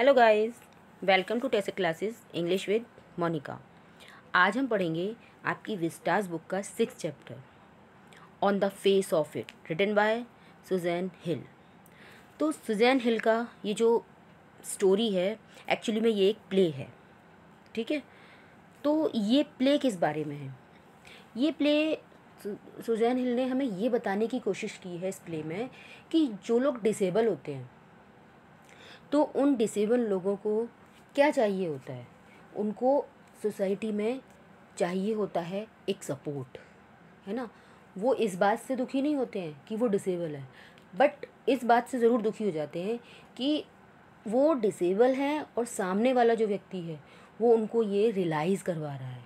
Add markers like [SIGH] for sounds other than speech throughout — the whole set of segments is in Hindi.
Hello guys welcome to test classes English with Monika आज हम पढ़ेंगे आपकी विस्टास बुक का six chapter on the face of it written by Susan Hill तो सुजैन हिल का ये जो स्टोरी है एक्चुअली में ये एक प्ले है ठीक है तो ये प्ले किस बारे में है ये प्ले सुजैन हिल ने हमें ये बताने की कोशिश की है इस प्ले में कि जो लोग डिसेबल होते हैं तो उन डिसेबल लोगों को क्या चाहिए होता है उनको सोसाइटी में चाहिए होता है एक सपोर्ट है ना वो इस बात से दुखी नहीं होते हैं कि वो डिसेबल है बट इस बात से ज़रूर दुखी हो जाते हैं कि वो डिसेबल हैं और सामने वाला जो व्यक्ति है वो उनको ये रियलाइज़ करवा रहा है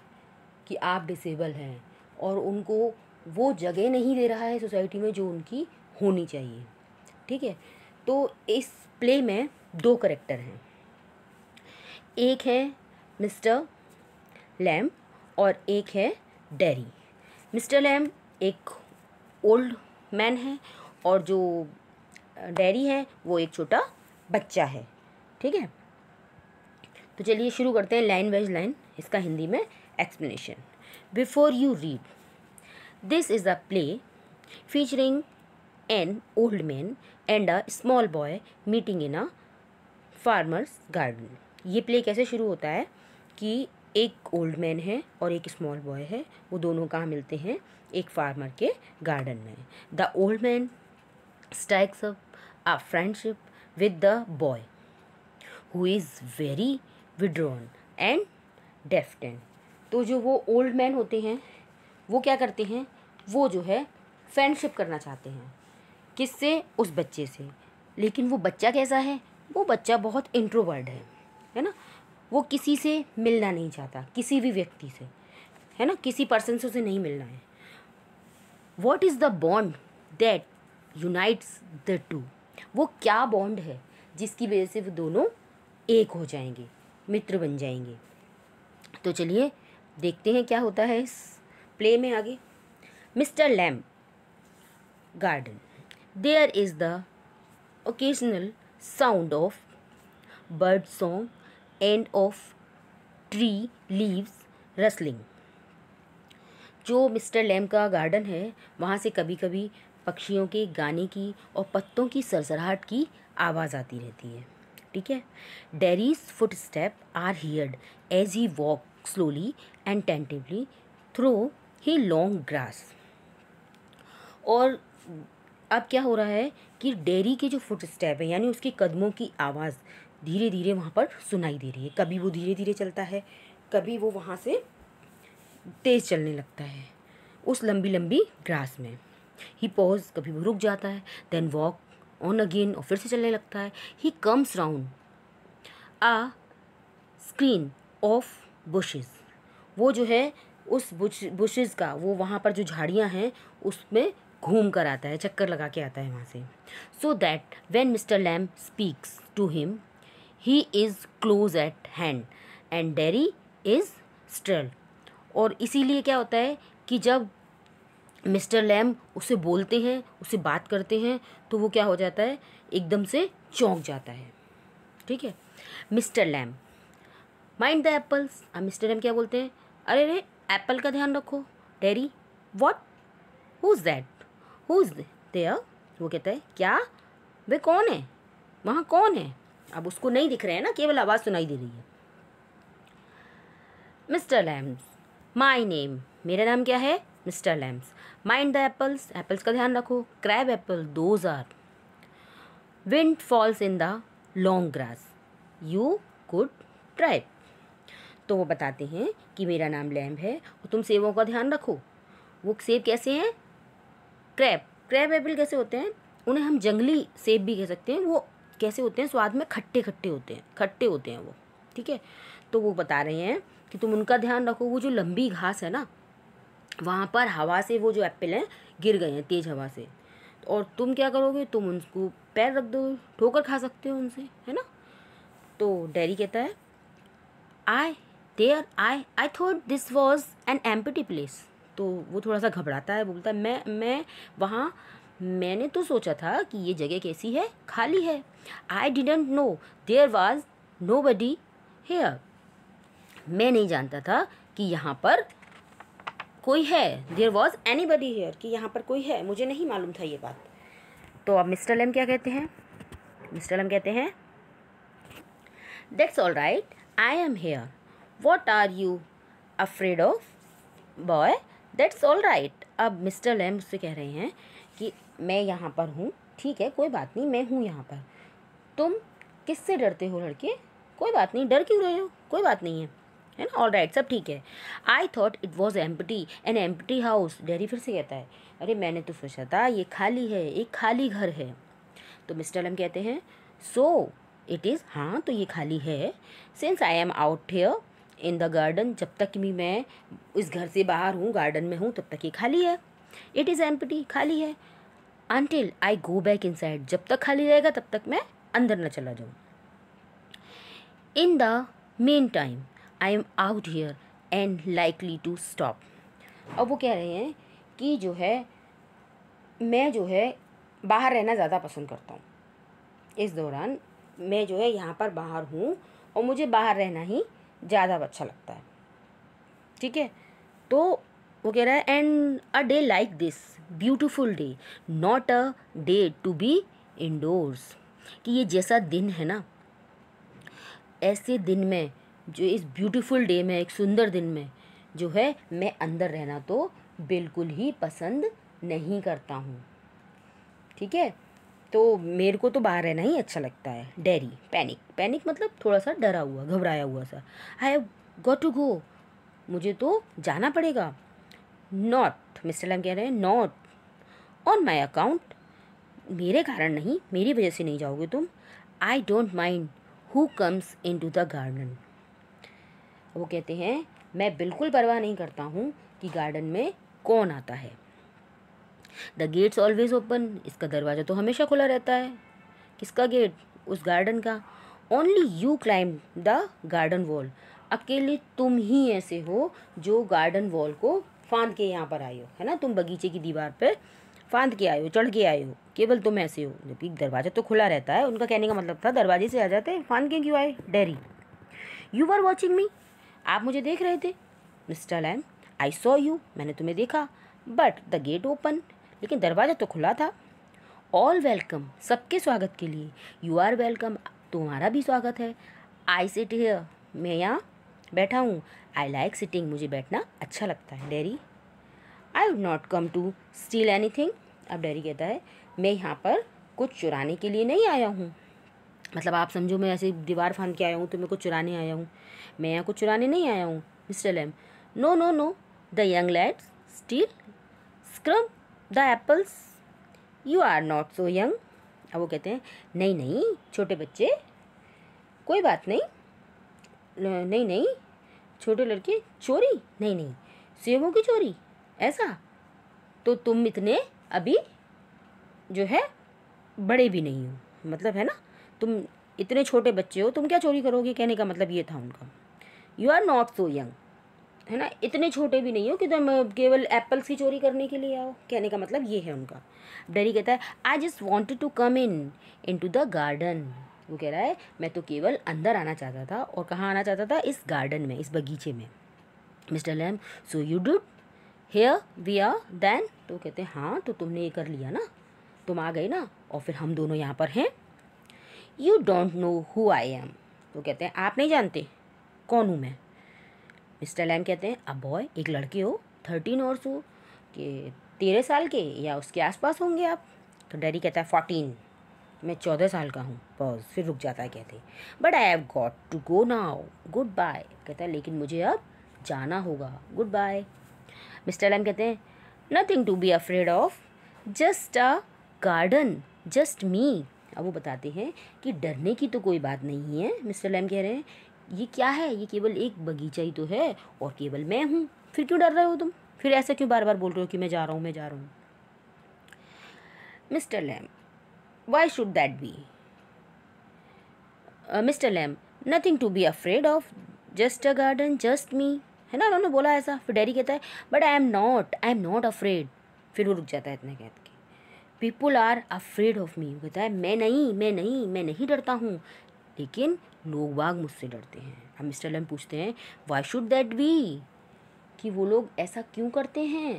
कि आप डिसेबल हैं और उनको वो जगह नहीं दे रहा है सोसाइटी में जो उनकी होनी चाहिए ठीक है तो इस प्ले में दो करेक्टर हैं एक है मिस्टर लैम और एक है डैरी मिस्टर लैम एक ओल्ड मैन है और जो डैरी है वो एक छोटा बच्चा है ठीक है तो चलिए शुरू करते हैं लाइन वाइज लाइन इसका हिंदी में explanation before you read this is a play featuring an old man and a small boy meeting in a farmer's garden ये प्ले कैसे शुरू होता है कि एक ओल्ड मैन है और एक स्मॉल बॉय है वो दोनों कहाँ मिलते हैं एक फार्मर के गार्डन में the old man strikes up a friendship with the boy who is very withdrawn and defiant तो जो वो ओल्ड मैन होते हैं वो क्या करते हैं वो जो है फ्रेंडशिप करना चाहते हैं किससे उस बच्चे से लेकिन वो बच्चा कैसा है वो बच्चा बहुत इंट्रोवर्ड है है ना वो किसी से मिलना नहीं चाहता किसी भी व्यक्ति से है ना किसी पर्सन से उसे नहीं मिलना है what is the bond that unites the two वो क्या बॉन्ड है जिसकी वजह से वो दोनों एक हो जाएंगे मित्र बन जाएंगे तो चलिए देखते हैं क्या होता है इस प्ले में आगे Mr Lamb garden there is the occasional sound of bird song end of tree leaves rustling जो मिस्टर लैम का गार्डन है वहाँ से कभी कभी पक्षियों के गाने की और पत्तों की सरसराहट की आवाज़ आती रहती है ठीक है Derry's footstep are heard as he walk slowly and tentatively through the long grass और अब क्या हो रहा है कि डेरी के जो फुट स्टेप है यानी उसके कदमों की आवाज़ धीरे धीरे वहाँ पर सुनाई दे रही है कभी वो धीरे धीरे चलता है कभी वो वहाँ से तेज़ चलने लगता है उस लंबी लंबी ग्रास में ही पॉज कभी वो रुक जाता है देन वॉक ऑन अगेन और फिर से चलने लगता है he comes round a screen of bushes वो जो है उस बुश बुशेस का वो वहाँ पर जो झाड़ियाँ हैं उसमें घूम कर आता है चक्कर लगा के आता है वहाँ से so that when Mr Lamb speaks to him he is close at hand and Derry is startled और इसीलिए क्या होता है कि जब मिस्टर लैम उसे बोलते हैं उसे बात करते हैं तो वो क्या हो जाता है एकदम से चौंक जाता है ठीक है mister Lamb mind the apples अब मिस्टर लैम क्या बोलते हैं अरे रे एप्पल का ध्यान रखो Derry what is that who is there वो कहता है क्या वे कौन है वहाँ कौन है अब उसको नहीं दिख रहे हैं ना केवल आवाज़ सुनाई दे रही है मिस्टर लैम्स माई नेम मेरा नाम क्या है Mr Lamb's mind the apples apples का ध्यान रखो crab apple those are windfalls in the long grass you could trip तो वो बताते हैं कि मेरा नाम लैम्ब है और तुम सेबों का ध्यान रखो वो सेब कैसे हैं क्रैब क्रैब एप्पल कैसे होते हैं उन्हें हम जंगली सेब भी कह सकते हैं वो कैसे होते हैं स्वाद में खट्टे खट्टे होते हैं खट्टे होते हैं वो ठीक है तो वो बता रहे हैं कि तुम उनका ध्यान रखो वो जो लंबी घास है ना वहाँ पर हवा से वो जो एप्पल हैं गिर गए हैं तेज़ हवा से और तुम क्या करोगे तुम उनको पैर रख दो ठोकर खा सकते हो उनसे है ना तो डैरी कहता है I there I I thought this was an empty place तो वो थोड़ा सा घबराता है बोलता है मैं मैं वहाँ मैंने तो सोचा था कि ये जगह कैसी है खाली है I didn't know there was nobody here मैं नहीं जानता था कि यहाँ पर कोई है there was anybody here कि यहाँ पर कोई है मुझे नहीं मालूम था ये बात तो अब मिस्टर लम क्या कहते हैं मिस्टर लम कहते हैं that's all right I am here what are you afraid of boy that's all right अब मिस्टर लैम उससे कह रहे हैं कि मैं यहाँ पर हूँ ठीक है कोई बात नहीं मैं हूँ यहाँ पर तुम किससे डरते हो लड़के कोई बात नहीं डर क्यों रहे हो कोई बात नहीं है है ना ऑल राइट सब ठीक है I thought it was empty an empty house Derry फिर से कहता है अरे मैंने तो सोचा था ये खाली है एक खाली घर है तो मिस्टर लम कहते हैं सो इट इज़ हाँ तो ये खाली है since I am out here in the garden जब तक भी मैं इस घर से बाहर हूँ गार्डन में हूँ तब तक ये खाली है इट इज़ पी खाली है until I go back inside जब तक खाली रहेगा तब तक मैं अंदर ना चला जाऊँ in the meantime I am out here and likely to stop अब वो कह रहे हैं कि जो है मैं जो है बाहर रहना ज़्यादा पसंद करता हूँ इस दौरान मैं जो है यहाँ पर बाहर हूँ और मुझे बाहर रहना ही ज़्यादा अच्छा लगता है ठीक है तो वो कह रहा है and a day like this beautiful day not a day to be indoors कि ये जैसा दिन है ना ऐसे दिन में जो इस ब्यूटीफुल डे में एक सुंदर दिन में जो है मैं अंदर रहना तो बिल्कुल ही पसंद नहीं करता हूँ ठीक है तो मेरे को तो बाहर रहना ही अच्छा लगता है डेरी पैनिक पैनिक मतलब थोड़ा सा डरा हुआ घबराया हुआ सा I have got to go मुझे तो जाना पड़ेगा नॉट मिस्टर लैम कह रहे हैं नॉट ऑन माई अकाउंट मेरे कारण नहीं मेरी वजह से नहीं जाओगे तुम I don't mind who comes in to the garden वो कहते हैं मैं बिल्कुल परवाह नहीं करता हूँ कि गार्डन में कौन आता है द गेट्स ऑलवेज ओपन इसका दरवाज़ा तो हमेशा खुला रहता है किसका गेट उस गार्डन का only you climb the garden wall अकेले तुम ही ऐसे हो जो गार्डन वॉल को फांद के यहाँ पर आए हो है ना तुम बगीचे की दीवार पर फांद के आए हो चढ़ के आए हो केवल तुम ऐसे हो जबकि दरवाज़ा तो खुला रहता है उनका कहने का मतलब था दरवाजे से आ जाते फांद के क्यों आए Derry you are watching me आप मुझे देख रहे थे Mr Lamb I saw you मैंने तुम्हें देखा बट द गेट ओपन लेकिन दरवाज़ा तो खुला था ऑल वेलकम सबके स्वागत के लिए यू आर वेलकम तुम्हारा भी स्वागत है आई सिट हेयर मैं यहाँ बैठा हूँ आई लाइक सिटिंग मुझे बैठना अच्छा लगता है Derry I would not come to steal anything अब डेरी कहता है मैं यहाँ पर कुछ चुराने के लिए नहीं आया हूँ मतलब आप समझो मैं ऐसे दीवार फांद के आया हूँ तो मैं कुछ चुराने आया हूँ मैं यहाँ कुछ चुराने नहीं आया हूँ mister Lamb no no no the young lad steal scrump the apples you are not so young अब वो कहते हैं नहीं नहीं छोटे बच्चे कोई बात नहीं नहीं नहीं छोटे लड़के चोरी नहीं नहीं सेबों की चोरी ऐसा तो तुम इतने अभी जो है बड़े भी नहीं हो मतलब है ना तुम इतने छोटे बच्चे हो तुम क्या चोरी करोगे कहने का मतलब ये था उनका you are not so young है ना इतने छोटे भी नहीं हो कि तुम केवल एप्पल्स की चोरी करने के लिए आओ कहने का मतलब ये है उनका डेरी कहता है I just wanted to come in in to the garden वो कह रहा है मैं तो केवल अंदर आना चाहता था और कहाँ आना चाहता था इस गार्डन में इस बगीचे में Mr Lamb so you do here we are then तो कहते हैं हाँ तो तुमने ये कर लिया ना तुम आ गए ना और फिर हम दोनों यहाँ पर हैं you don't know who I am तो कहते हैं आप नहीं जानते कौन हूँ मैं मिस्टर लैम कहते हैं अब बॉय एक लड़के हो थर्टीन और सो कि तेरह साल के या उसके आसपास होंगे आप तो डैडी कहता है फोर्टीन मैं चौदह साल का हूँ पॉज फिर रुक जाता है कहते but I have got to go now goodbye कहता है लेकिन मुझे अब जाना होगा गुड बाय मिस्टर लैम कहते हैं nothing to be afraid of just a garden just me अब वो बताते हैं कि डरने की तो कोई बात नहीं है मिस्टर लैम कह रहे हैं ये क्या है ये केवल एक बगीचा ही तो है और केवल मैं हूँ फिर क्यों डर रहे हो तुम फिर ऐसा क्यों बार बार बोल रहे हो कि मैं जा रहा हूँ मैं जा रहा हूँ mister Lamb why should that be Mr Lamb nothing to be afraid of just a garden just me है ना उन्होंने बोला ऐसा फिर डैरी कहता है but I am not I am not afraid फिर वो रुक जाता है इतने कहते के people are afraid of me कहता है मैं नहीं मैं नहीं मैं नहीं डरता हूँ लेकिन लोग बाग मुझसे डरते हैं हम मिस्टर लम पूछते हैं वाई शुड दैट बी कि वो लोग ऐसा क्यों करते हैं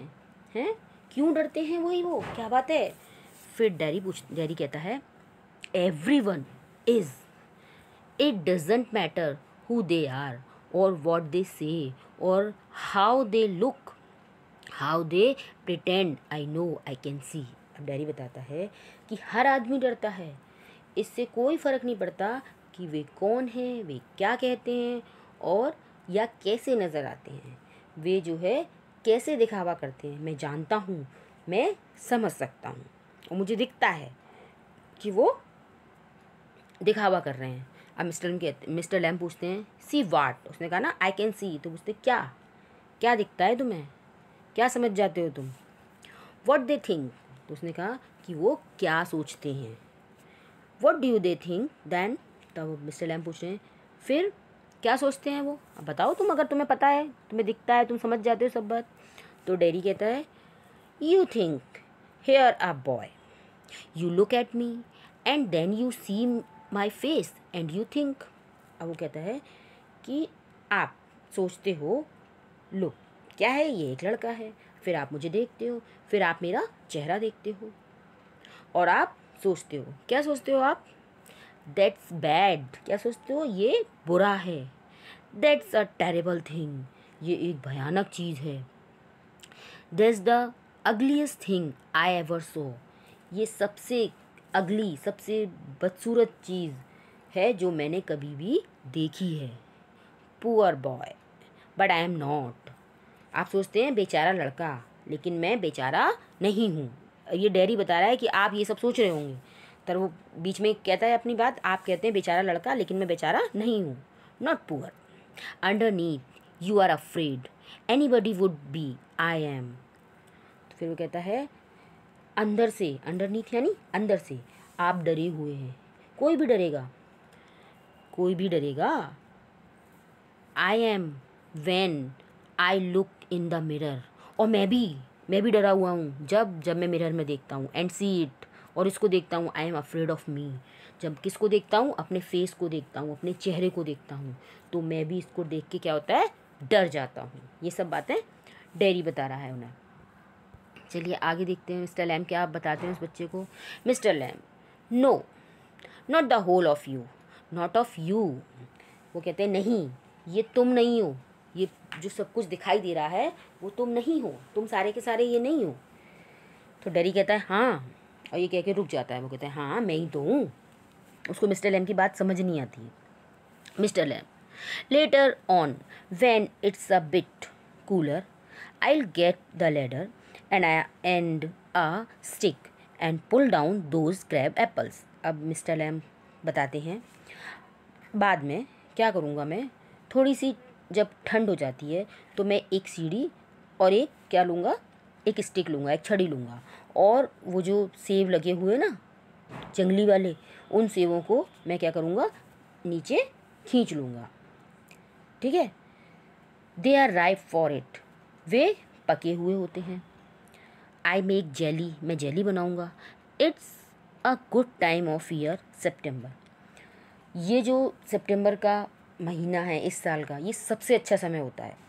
हैं क्यों डरते हैं वही वो क्या बात है फिर डैरी पूछ डैरी कहता है everyone is it doesn't matter who they are और वॉट दे से और how they look how they pretend I know I can see अब डायरी बताता है कि हर आदमी डरता है इससे कोई फ़र्क नहीं पड़ता कि वे कौन हैं वे क्या कहते हैं और या कैसे नज़र आते हैं वे जो है कैसे दिखावा करते हैं मैं जानता हूँ मैं समझ सकता हूँ और मुझे दिखता है कि वो दिखावा कर रहे हैं अब मिस्टर कहते मिस्टर लैम पूछते हैं सी वाट उसने कहा ना आई कैन सी तो पूछते क्या क्या दिखता है तुम्हें क्या समझ जाते हो तुम वट दे थिंक तो उसने कहा कि वो क्या सोचते हैं what do they think then तब मिस्टर लैम पूछ रहे हैं फिर क्या सोचते हैं वो अब बताओ तुम अगर तुम्हें पता है तुम्हें दिखता है तुम समझ जाते हो सब बात तो डेरी कहता है you think here a boy you look at me and then you see my face and you think अब वो कहता है कि आप सोचते हो लो क्या है ये एक लड़का है फिर आप मुझे देखते हो फिर आप मेरा चेहरा देखते हो और आप सोचते हो क्या सोचते हो आप दैट्स बैड क्या सोचते हो ये बुरा है दैट्स अ टेरेबल थिंग ये एक भयानक चीज़ है that's the ugliest thing I ever saw ये सबसे अगली सबसे बदसूरत चीज़ है जो मैंने कभी भी देखी है poor boy but I am not आप सोचते हैं बेचारा लड़का लेकिन मैं बेचारा नहीं हूँ ये डेरी बता रहा है कि आप ये सब सोच रहे होंगे तर वो बीच में कहता है अपनी बात आप कहते हैं बेचारा लड़का लेकिन मैं बेचारा नहीं हूँ not poor underneath you are afraid anybody would be I am तो फिर वो कहता है अंदर से अंडर नीथ यानी अंदर से आप डरे हुए हैं कोई भी डरेगा कोई भी डरेगा I am when I look in the mirror और मैं भी मैं भी डरा हुआ हूँ जब जब मैं मिरर में देखता हूँ एंड सी इट और इसको देखता हूँ I am afraid of me जब किसको देखता हूँ अपने फेस को देखता हूँ अपने चेहरे को देखता हूँ तो मैं भी इसको देख के क्या होता है डर जाता हूँ ये सब बातें डेरी बता रहा है उन्हें चलिए आगे देखते हैं मिस्टर लैम क्या आप बताते हैं उस बच्चे को Mr Lamb no not the whole of you not of you वो कहते हैं नहीं ये तुम नहीं हो ये जो सब कुछ दिखाई दे रहा है वो तुम नहीं हो तुम सारे के सारे ये नहीं हो तो डरी कहता है हाँ और ये कह के रुक जाता है वो कहते हैं हाँ मैं ही तो हूँ उसको मिस्टर लैम की बात समझ नहीं आती Mr Lamb later on when it's a bit cooler I get the ladder and I and a stick and pull down those crab apples अब मिस्टर लैम बताते हैं बाद में क्या करूँगा मैं थोड़ी सी जब ठंड हो जाती है तो मैं एक सीढ़ी और एक क्या लूँगा एक स्टिक लूँगा एक छड़ी लूँगा और वो जो सेब लगे हुए ना जंगली वाले उन सेबों को मैं क्या करूँगा नीचे खींच लूँगा ठीक है they are ripe for it वे पके हुए होते हैं आई मेक जेली मैं जेली बनाऊँगा it's a good time of year September ये जो सितंबर का महीना है इस साल का ये सबसे अच्छा समय होता है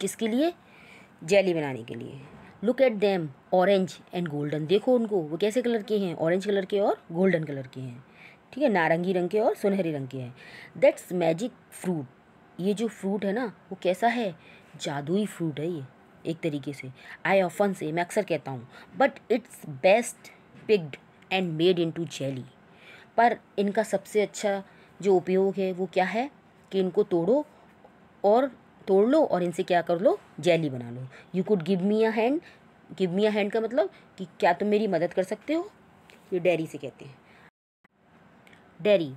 किसके लिए जेली बनाने के लिए look at them orange and golden देखो उनको वो कैसे कलर के हैं ऑरेंज कलर के और गोल्डन कलर के हैं ठीक है नारंगी रंग के और सुनहरी रंग के हैं दैट्स मैजिक फ्रूट ये जो फ्रूट है ना वो कैसा है जादुई फ्रूट है ये एक तरीके से आई ऑफन से मैं अक्सर कहता हूँ but it's best picked and made into jelly पर इनका सबसे अच्छा जो उपयोग है वो क्या है कि इनको तोड़ो और तोड़ लो और इनसे क्या कर लो जेली बना लो you could give me a hand give me a hand का मतलब कि क्या तुम मेरी मदद कर सकते हो ये डेरी से कहते हैं Derry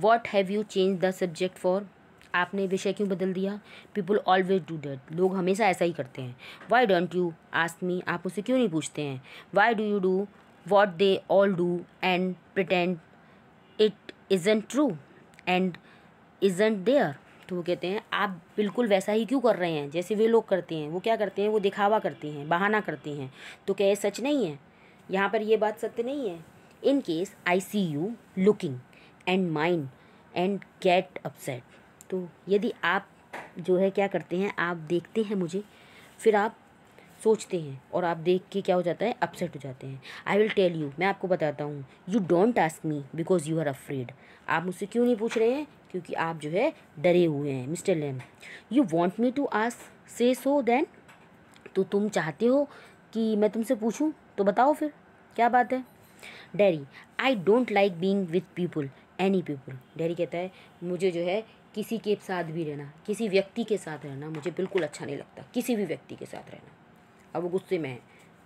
what have you change the subject for आपने विषय क्यों बदल दिया पीपल ऑलवेज डू डेट लोग हमेशा ऐसा ही करते हैं why don't you ask me आप उसे क्यों नहीं पूछते हैं why do you do what they all do and pretend it isn't true and isn't there वो कहते हैं आप बिल्कुल वैसा ही क्यों कर रहे हैं जैसे वे लोग करते हैं वो क्या करते हैं वो दिखावा करते हैं बहाना करते हैं तो क्या ये सच नहीं है यहाँ पर ये बात सत्य नहीं है in case I see you looking and mind and get upset तो यदि आप जो है क्या करते हैं आप देखते हैं मुझे फिर आप सोचते हैं और आप देख के क्या हो जाता है अपसेट हो जाते हैं आई विल टेल यू मैं आपको बताता हूँ you don't ask me because you are afraid आप मुझसे क्यों नहीं पूछ रहे हैं क्योंकि आप जो है डरे हुए हैं mister Lamb you want me to ask say so then तो तुम चाहते हो कि मैं तुमसे पूछूँ तो बताओ फिर क्या बात है Derry I don't like being with people any people Derry कहता है मुझे जो है किसी के साथ भी रहना किसी व्यक्ति के साथ रहना मुझे बिल्कुल अच्छा नहीं लगता किसी भी व्यक्ति के साथ रहना अब वो गुस्से में है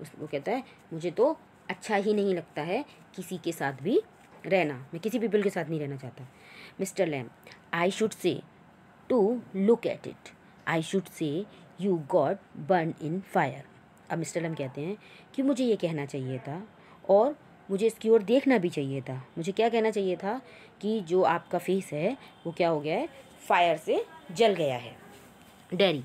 उस वो कहता है मुझे तो अच्छा ही नहीं लगता है किसी के साथ भी रहना मैं किसी पीपल के साथ नहीं रहना चाहता Mr Lamb I should say to look at it I should say you got burn in fire अब मिस्टर लैम कहते हैं कि मुझे ये कहना चाहिए था और मुझे इसकी ओर देखना भी चाहिए था मुझे क्या कहना चाहिए था कि जो आपका फेस है वो क्या हो गया है फायर से जल गया है डैरी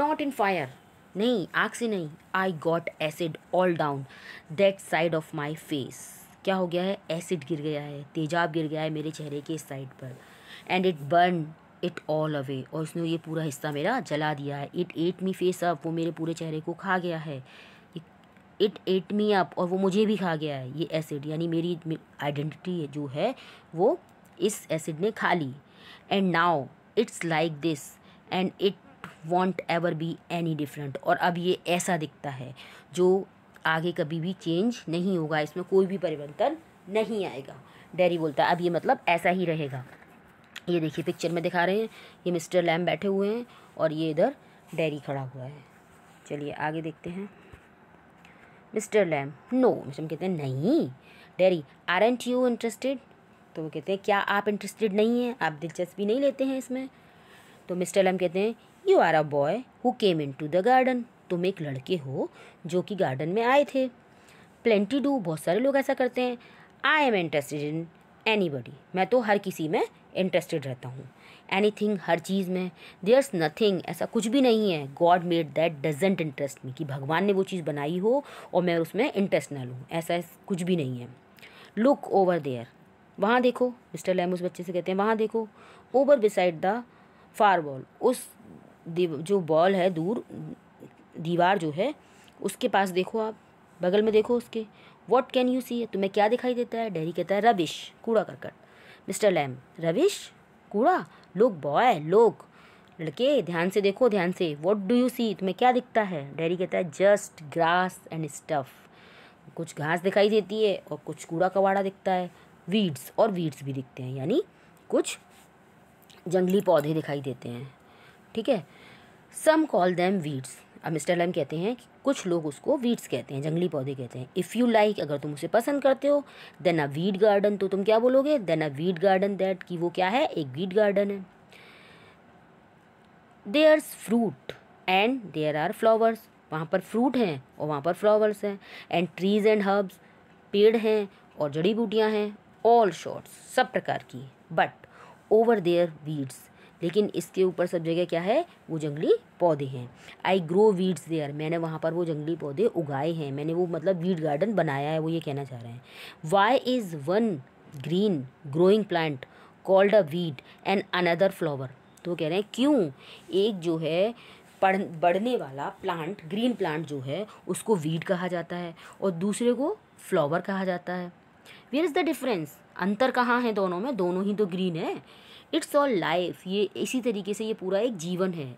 नॉट इन फायर नहीं आँख से नहीं I got acid all down that side of my face क्या हो गया है एसिड गिर गया है तेजाब गिर गया है मेरे चेहरे के साइड पर and it burn it all away और उसने ये पूरा हिस्सा मेरा जला दिया है it ate me face up वो मेरे पूरे चेहरे को खा गया है इट एट मी अप और वो मुझे भी खा गया है ये एसिड यानी मेरी आइडेंटिटी जो है वो इस एसिड ने खा ली and now it's like this and it won't ever be any different और अब ये ऐसा दिखता है जो आगे कभी भी चेंज नहीं होगा इसमें कोई भी परिवर्तन नहीं आएगा डेरी बोलता है अब ये मतलब ऐसा ही रहेगा ये देखिए पिक्चर में दिखा रहे हैं ये मिस्टर लैम बैठे हुए हैं और ये इधर डेरी खड़ा हुआ है चलिए आगे देखते हैं मिस्टर लैम नो मिस्टर कहते हैं नहीं Derry aren't you interested तो वो कहते हैं क्या आप इंटरेस्टेड नहीं हैं आप दिलचस्पी नहीं लेते हैं इसमें तो मिस्टर लैम कहते हैं you are a boy who came in to the garden तुम एक लड़के हो जो कि गार्डन में आए थे प्लेंटी डू बहुत सारे लोग ऐसा करते हैं I am interested in anybody मैं तो हर किसी में इंटरेस्टेड रहता हूँ एनी थिंग हर चीज़ में देयर्स नथिंग ऐसा कुछ भी नहीं है God made that doesn't interest me कि भगवान ने वो चीज़ बनाई हो और मैं उसमें इंटरेस्ट ना लूँ ऐसा कुछ भी नहीं है लुक ओवर देयर वहाँ देखो मिस्टर लैम उस बच्चे से कहते हैं वहाँ देखो over beside the far wall उस जो बॉल है दूर दीवार जो है उसके पास देखो आप बगल में देखो उसके वॉट कैन यू सी तुम्हें क्या दिखाई देता है डेरी कहता है रबिश कूड़ा करकट मिस्टर लैम रबिश कूड़ा लोग बॉय लोग लड़के ध्यान से देखो ध्यान से वॉट डू यू सी तुम्हें क्या दिखता है डैरी कहता है जस्ट ग्रास एंड स्टफ कुछ घास दिखाई देती है और कुछ कूड़ा कबाड़ा दिखता है वीड्स और वीड्स भी दिखते हैं यानी कुछ जंगली पौधे दिखाई देते हैं ठीक है सम कॉल दैम वीड्स अब मिस्टर लैम कहते हैं कि कुछ लोग उसको वीड्स कहते हैं जंगली पौधे कहते हैं इफ़ यू लाइक अगर तुम उसे पसंद करते हो देन अ वीड गार्डन तो तुम क्या बोलोगे then a weed garden that कि वो क्या है एक वीड गार्डन है there's fruit and there are flowers वहाँ पर फ्रूट हैं और वहाँ पर फ्लावर्स हैं एंड ट्रीज एंड हर्ब्स पेड़ हैं और जड़ी बूटियाँ हैं ऑल शॉर्ट्स सब प्रकार की बट ओवर देयर वीड्स लेकिन इसके ऊपर सब जगह क्या है वो जंगली पौधे हैं आई ग्रो वीड्स देयर मैंने वहाँ पर वो जंगली पौधे उगाए हैं मैंने वो मतलब वीड गार्डन बनाया है वो ये कहना चाह रहे हैं why is one green growing plant called a weed and another flower तो कह रहे हैं क्यों एक जो है पढ़ बढ़ने वाला प्लांट ग्रीन प्लांट जो है उसको वीड कहा जाता है और दूसरे को फ्लावर कहा जाता है वेयर इज़ द डिफरेंस अंतर कहाँ है दोनों में दोनों ही तो ग्रीन है इट्स ऑल लाइफ ये इसी तरीके से ये पूरा एक जीवन है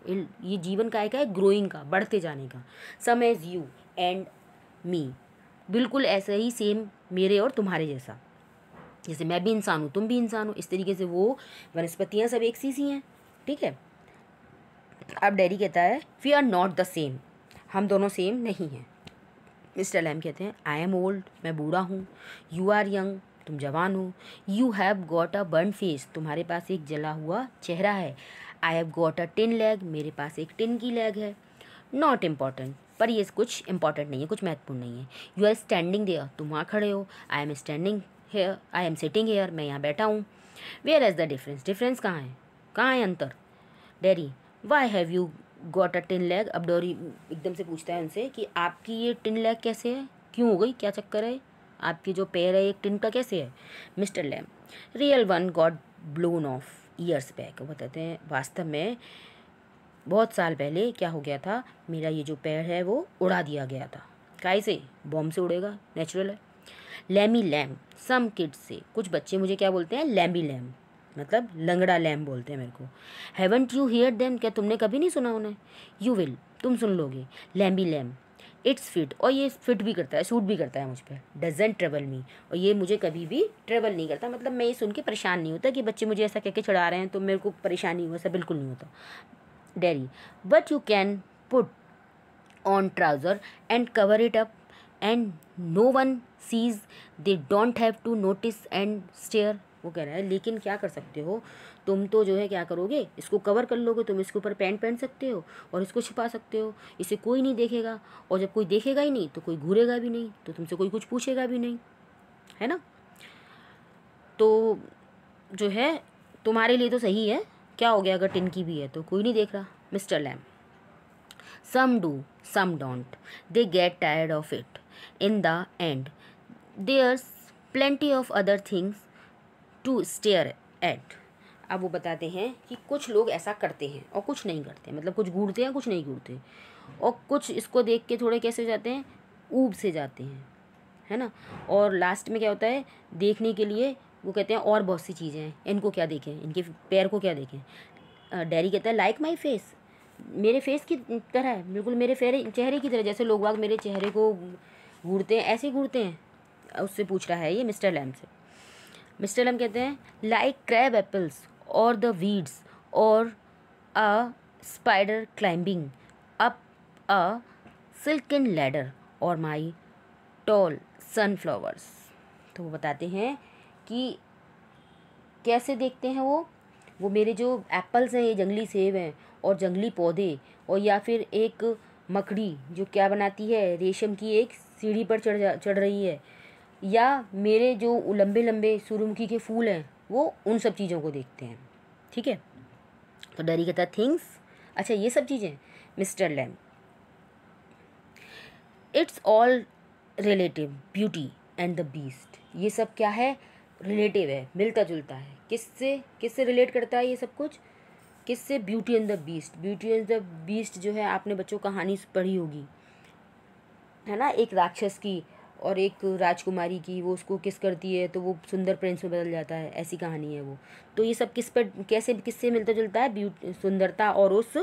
ये जीवन का एक है ग्रोइंग का बढ़ते जाने का same as you and me बिल्कुल ऐसा ही सेम मेरे और तुम्हारे जैसा जैसे मैं भी इंसान हूँ तुम भी इंसान हो इस तरीके से वो वनस्पतियाँ सब एक सी सी हैं ठीक है अब डैडी कहता है we are not the same हम दोनों सेम नहीं हैं मिस्टर लैम कहते हैं आई एम ओल्ड मैं बूढ़ा हूँ यू आर यंग तुम जवान हो you have got a burn face तुम्हारे पास एक जला हुआ चेहरा है I have got a tin leg मेरे पास एक टिन की लेग है नॉट इम्पॉर्टेंट पर ये कुछ इंपॉर्टेंट नहीं है कुछ महत्वपूर्ण नहीं है यू आर स्टैंडिंग देयर तुम वहाँ खड़े हो I am standing here I am sitting here मैं यहाँ बैठा हूँ where is the difference difference कहाँ है कहाँ है अंतर Derry why have you got a tin leg अब डोरी एकदम से पूछता है उनसे कि आपकी ये टिन लेग कैसे है क्यों हो गई क्या चक्कर है आपकी जो पैर है एक टिन का कैसे है mister Lamb real one got blown off years back बताते हैं वास्तव में बहुत साल पहले क्या हो गया था मेरा ये जो पैर है वो उड़ा दिया गया था काय से बॉम्ब से उड़ेगा नेचुरल है लैमी लैम सम किड्स से कुछ बच्चे मुझे क्या बोलते हैं लैमी लैम मतलब लंगड़ा लैम बोलते हैं मेरे को हैवेंट यू हियर देम क्या तुमने कभी नहीं सुना उन्हें यू विल तुम सुन लोगे लैम्बी लैम इट्स फिट और ये फिट भी करता है सूट भी करता है मुझ पर डजेंट ट्रेवल मी और ये मुझे कभी भी ट्रेवल नहीं करता मतलब मैं ये सुन के परेशान नहीं होता कि बच्चे मुझे ऐसा कह के चढ़ा रहे हैं तो मेरे को परेशानी हो ऐसा बिल्कुल नहीं होता Derry but you can put on trouser and cover it up and no one sees they don't have to notice and stare वो कह रहा है लेकिन क्या कर सकते हो तुम तो जो है क्या करोगे इसको कवर कर लोगे तुम इसके ऊपर पैंट पहन सकते हो और इसको छिपा सकते हो इसे कोई नहीं देखेगा और जब कोई देखेगा ही नहीं तो कोई घूरेगा भी नहीं तो तुमसे कोई कुछ पूछेगा भी नहीं है ना तो जो है तुम्हारे लिए तो सही है क्या हो गया अगर टिनकी भी है तो कोई नहीं देख रहा Mister Lamb some do some don't they get tired of it in the end there's plenty of other things to stare at अब वो बताते हैं कि कुछ लोग ऐसा करते हैं और कुछ नहीं करते मतलब कुछ घूरते हैं कुछ नहीं घूरते और कुछ इसको देख के थोड़े कैसे जाते हैं ऊब से जाते हैं है ना और लास्ट में क्या होता है देखने के लिए वो कहते हैं और बहुत सी चीज़ें हैं इनको क्या देखें इनके पैर को क्या देखें डैरी कहता है लाइक माई फेस मेरे फेस की तरह बिल्कुल मेरे फेरे चेहरे की तरह जैसे लोग बाग मेरे चेहरे को घूरते हैं ऐसे घूरते हैं उससे पूछ रहा है ये मिस्टर लैम से मिस्टर लैम कहते हैं लाइक क्रैब एप्पल्स और द वीड्स और a spider climbing up a silken ladder और माई टॉल सनफ्लावर्स तो वो बताते हैं कि कैसे देखते हैं वो वो मेरे जो एप्पल्स हैं ये जंगली सेब हैं और जंगली पौधे और या फिर एक मकड़ी जो क्या बनाती है रेशम की एक सीढ़ी पर चढ़ चढ़ रही है या मेरे जो लंबे लंबे सूर्यमुखी के फूल हैं वो उन सब चीज़ों को देखते हैं ठीक है तो डरी कहता थिंग्स अच्छा ये सब चीज़ें Mister Lamb it's all relative beauty and the beast ये सब क्या है रिलेटिव है मिलता जुलता है किससे किससे रिलेट करता है ये सब कुछ किससे beauty and the beast beauty and the beast जो है आपने बच्चों कहानी पढ़ी होगी है ना एक राक्षस की और एक राजकुमारी की वो उसको किस करती है तो वो सुंदर प्रिंस में बदल जाता है ऐसी कहानी है वो तो ये सब किस पर कैसे किससे मिलता जुलता है सुंदरता और उस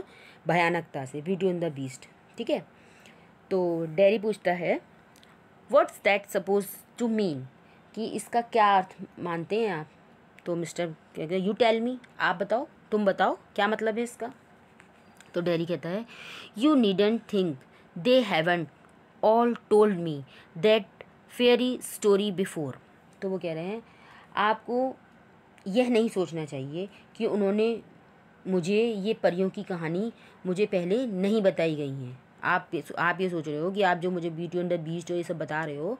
भयानकता से ब्यूटी ऑन द बीस्ट ठीक है तो डेरी पूछता है what's that suppose to mean कि इसका क्या अर्थ मानते हैं आप तो मिस्टर कहते हैं यू टेल मी आप बताओ तुम बताओ क्या मतलब है इसका तो डेरी कहता है you needn't think they haven't all told me that fairy story before तो वो कह रहे हैं आपको यह नहीं सोचना चाहिए कि उन्होंने मुझे ये परियों की कहानी मुझे पहले नहीं बताई गई हैं आप आप ये सोच रहे हो कि आप जो मुझे ब्यूटी अंडर द बीस्ट और ये सब बता रहे हो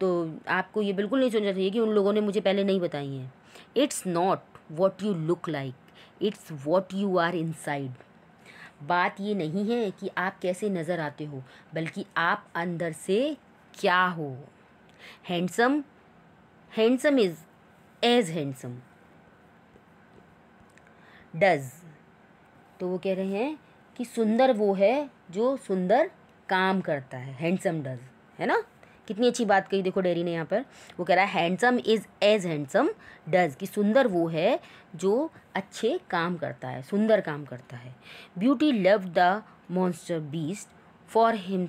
तो आपको ये बिल्कुल नहीं सोचना चाहिए कि उन लोगों ने मुझे पहले नहीं बताई हैं it's not what you look like it's what you are inside बात ये नहीं है कि आप कैसे नज़र आते हो बल्कि आप अंदर से क्या हो handsome handsome is as handsome does तो वो कह रहे हैं कि सुंदर वो है जो सुंदर काम करता है हैंडसम डज है ना कितनी अच्छी बात कही देखो डेरी ने यहाँ पर वो कह रहा है handsome is as handsome does कि सुंदर वो है जो अच्छे काम करता है सुंदर काम करता है beauty love the monster beast for him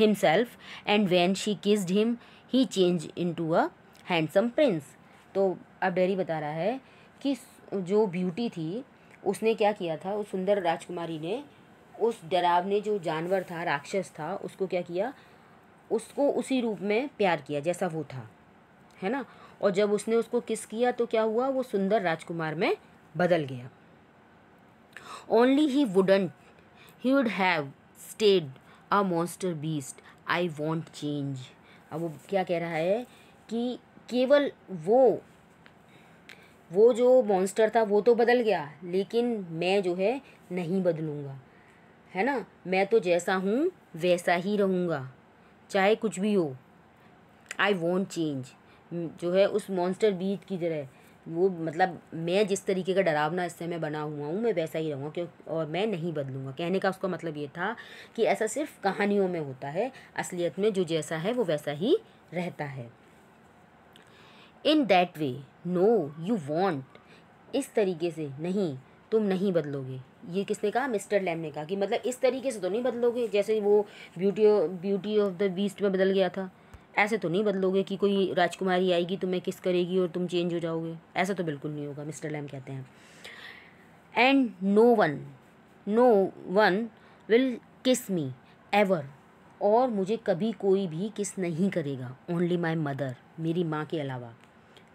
himself and when she kissed him he change into a handsome prince तो अब डेरी बता रहा है कि जो ब्यूटी थी उसने क्या किया था उस सुंदर राजकुमारी ने उस डरावने जो जानवर था राक्षस था उसको क्या किया उसको उसी रूप में प्यार किया जैसा वो था है ना और जब उसने उसको किस किया तो क्या हुआ वो सुंदर राजकुमार में बदल गया only he wouldn't he would have stayed a monster beast I won't change अब वो क्या कह रहा है कि केवल वो वो जो मॉन्स्टर था वो तो बदल गया लेकिन मैं जो है नहीं बदलूँगा है ना मैं तो जैसा हूँ वैसा ही रहूँगा चाहे कुछ भी हो आई वॉन्ट चेंज जो है उस मॉन्स्टर बीट की तरह वो मतलब मैं जिस तरीके का डरावना इस समय बना हुआ हूँ मैं वैसा ही रहूँगा क्यों और मैं नहीं बदलूँगा कहने का उसका मतलब ये था कि ऐसा सिर्फ कहानियों में होता है असलियत में जो जैसा है वो वैसा ही रहता है in that way no you won't इस तरीके से नहीं तुम नहीं बदलोगे ये किसने कहा मिस्टर लैम ने कहा कि मतलब इस तरीके से तो नहीं बदलोगे जैसे वो beauty beauty of the beast में बदल गया था ऐसे तो नहीं बदलोगे कि कोई राजकुमारी आएगी तुम्हें किस करेगी और तुम चेंज हो जाओगे ऐसा तो बिल्कुल नहीं होगा मिस्टर लैम कहते हैं and no one no one will kiss me ever और मुझे कभी कोई भी किस नहीं करेगा ओनली माई मदर मेरी माँ के अलावा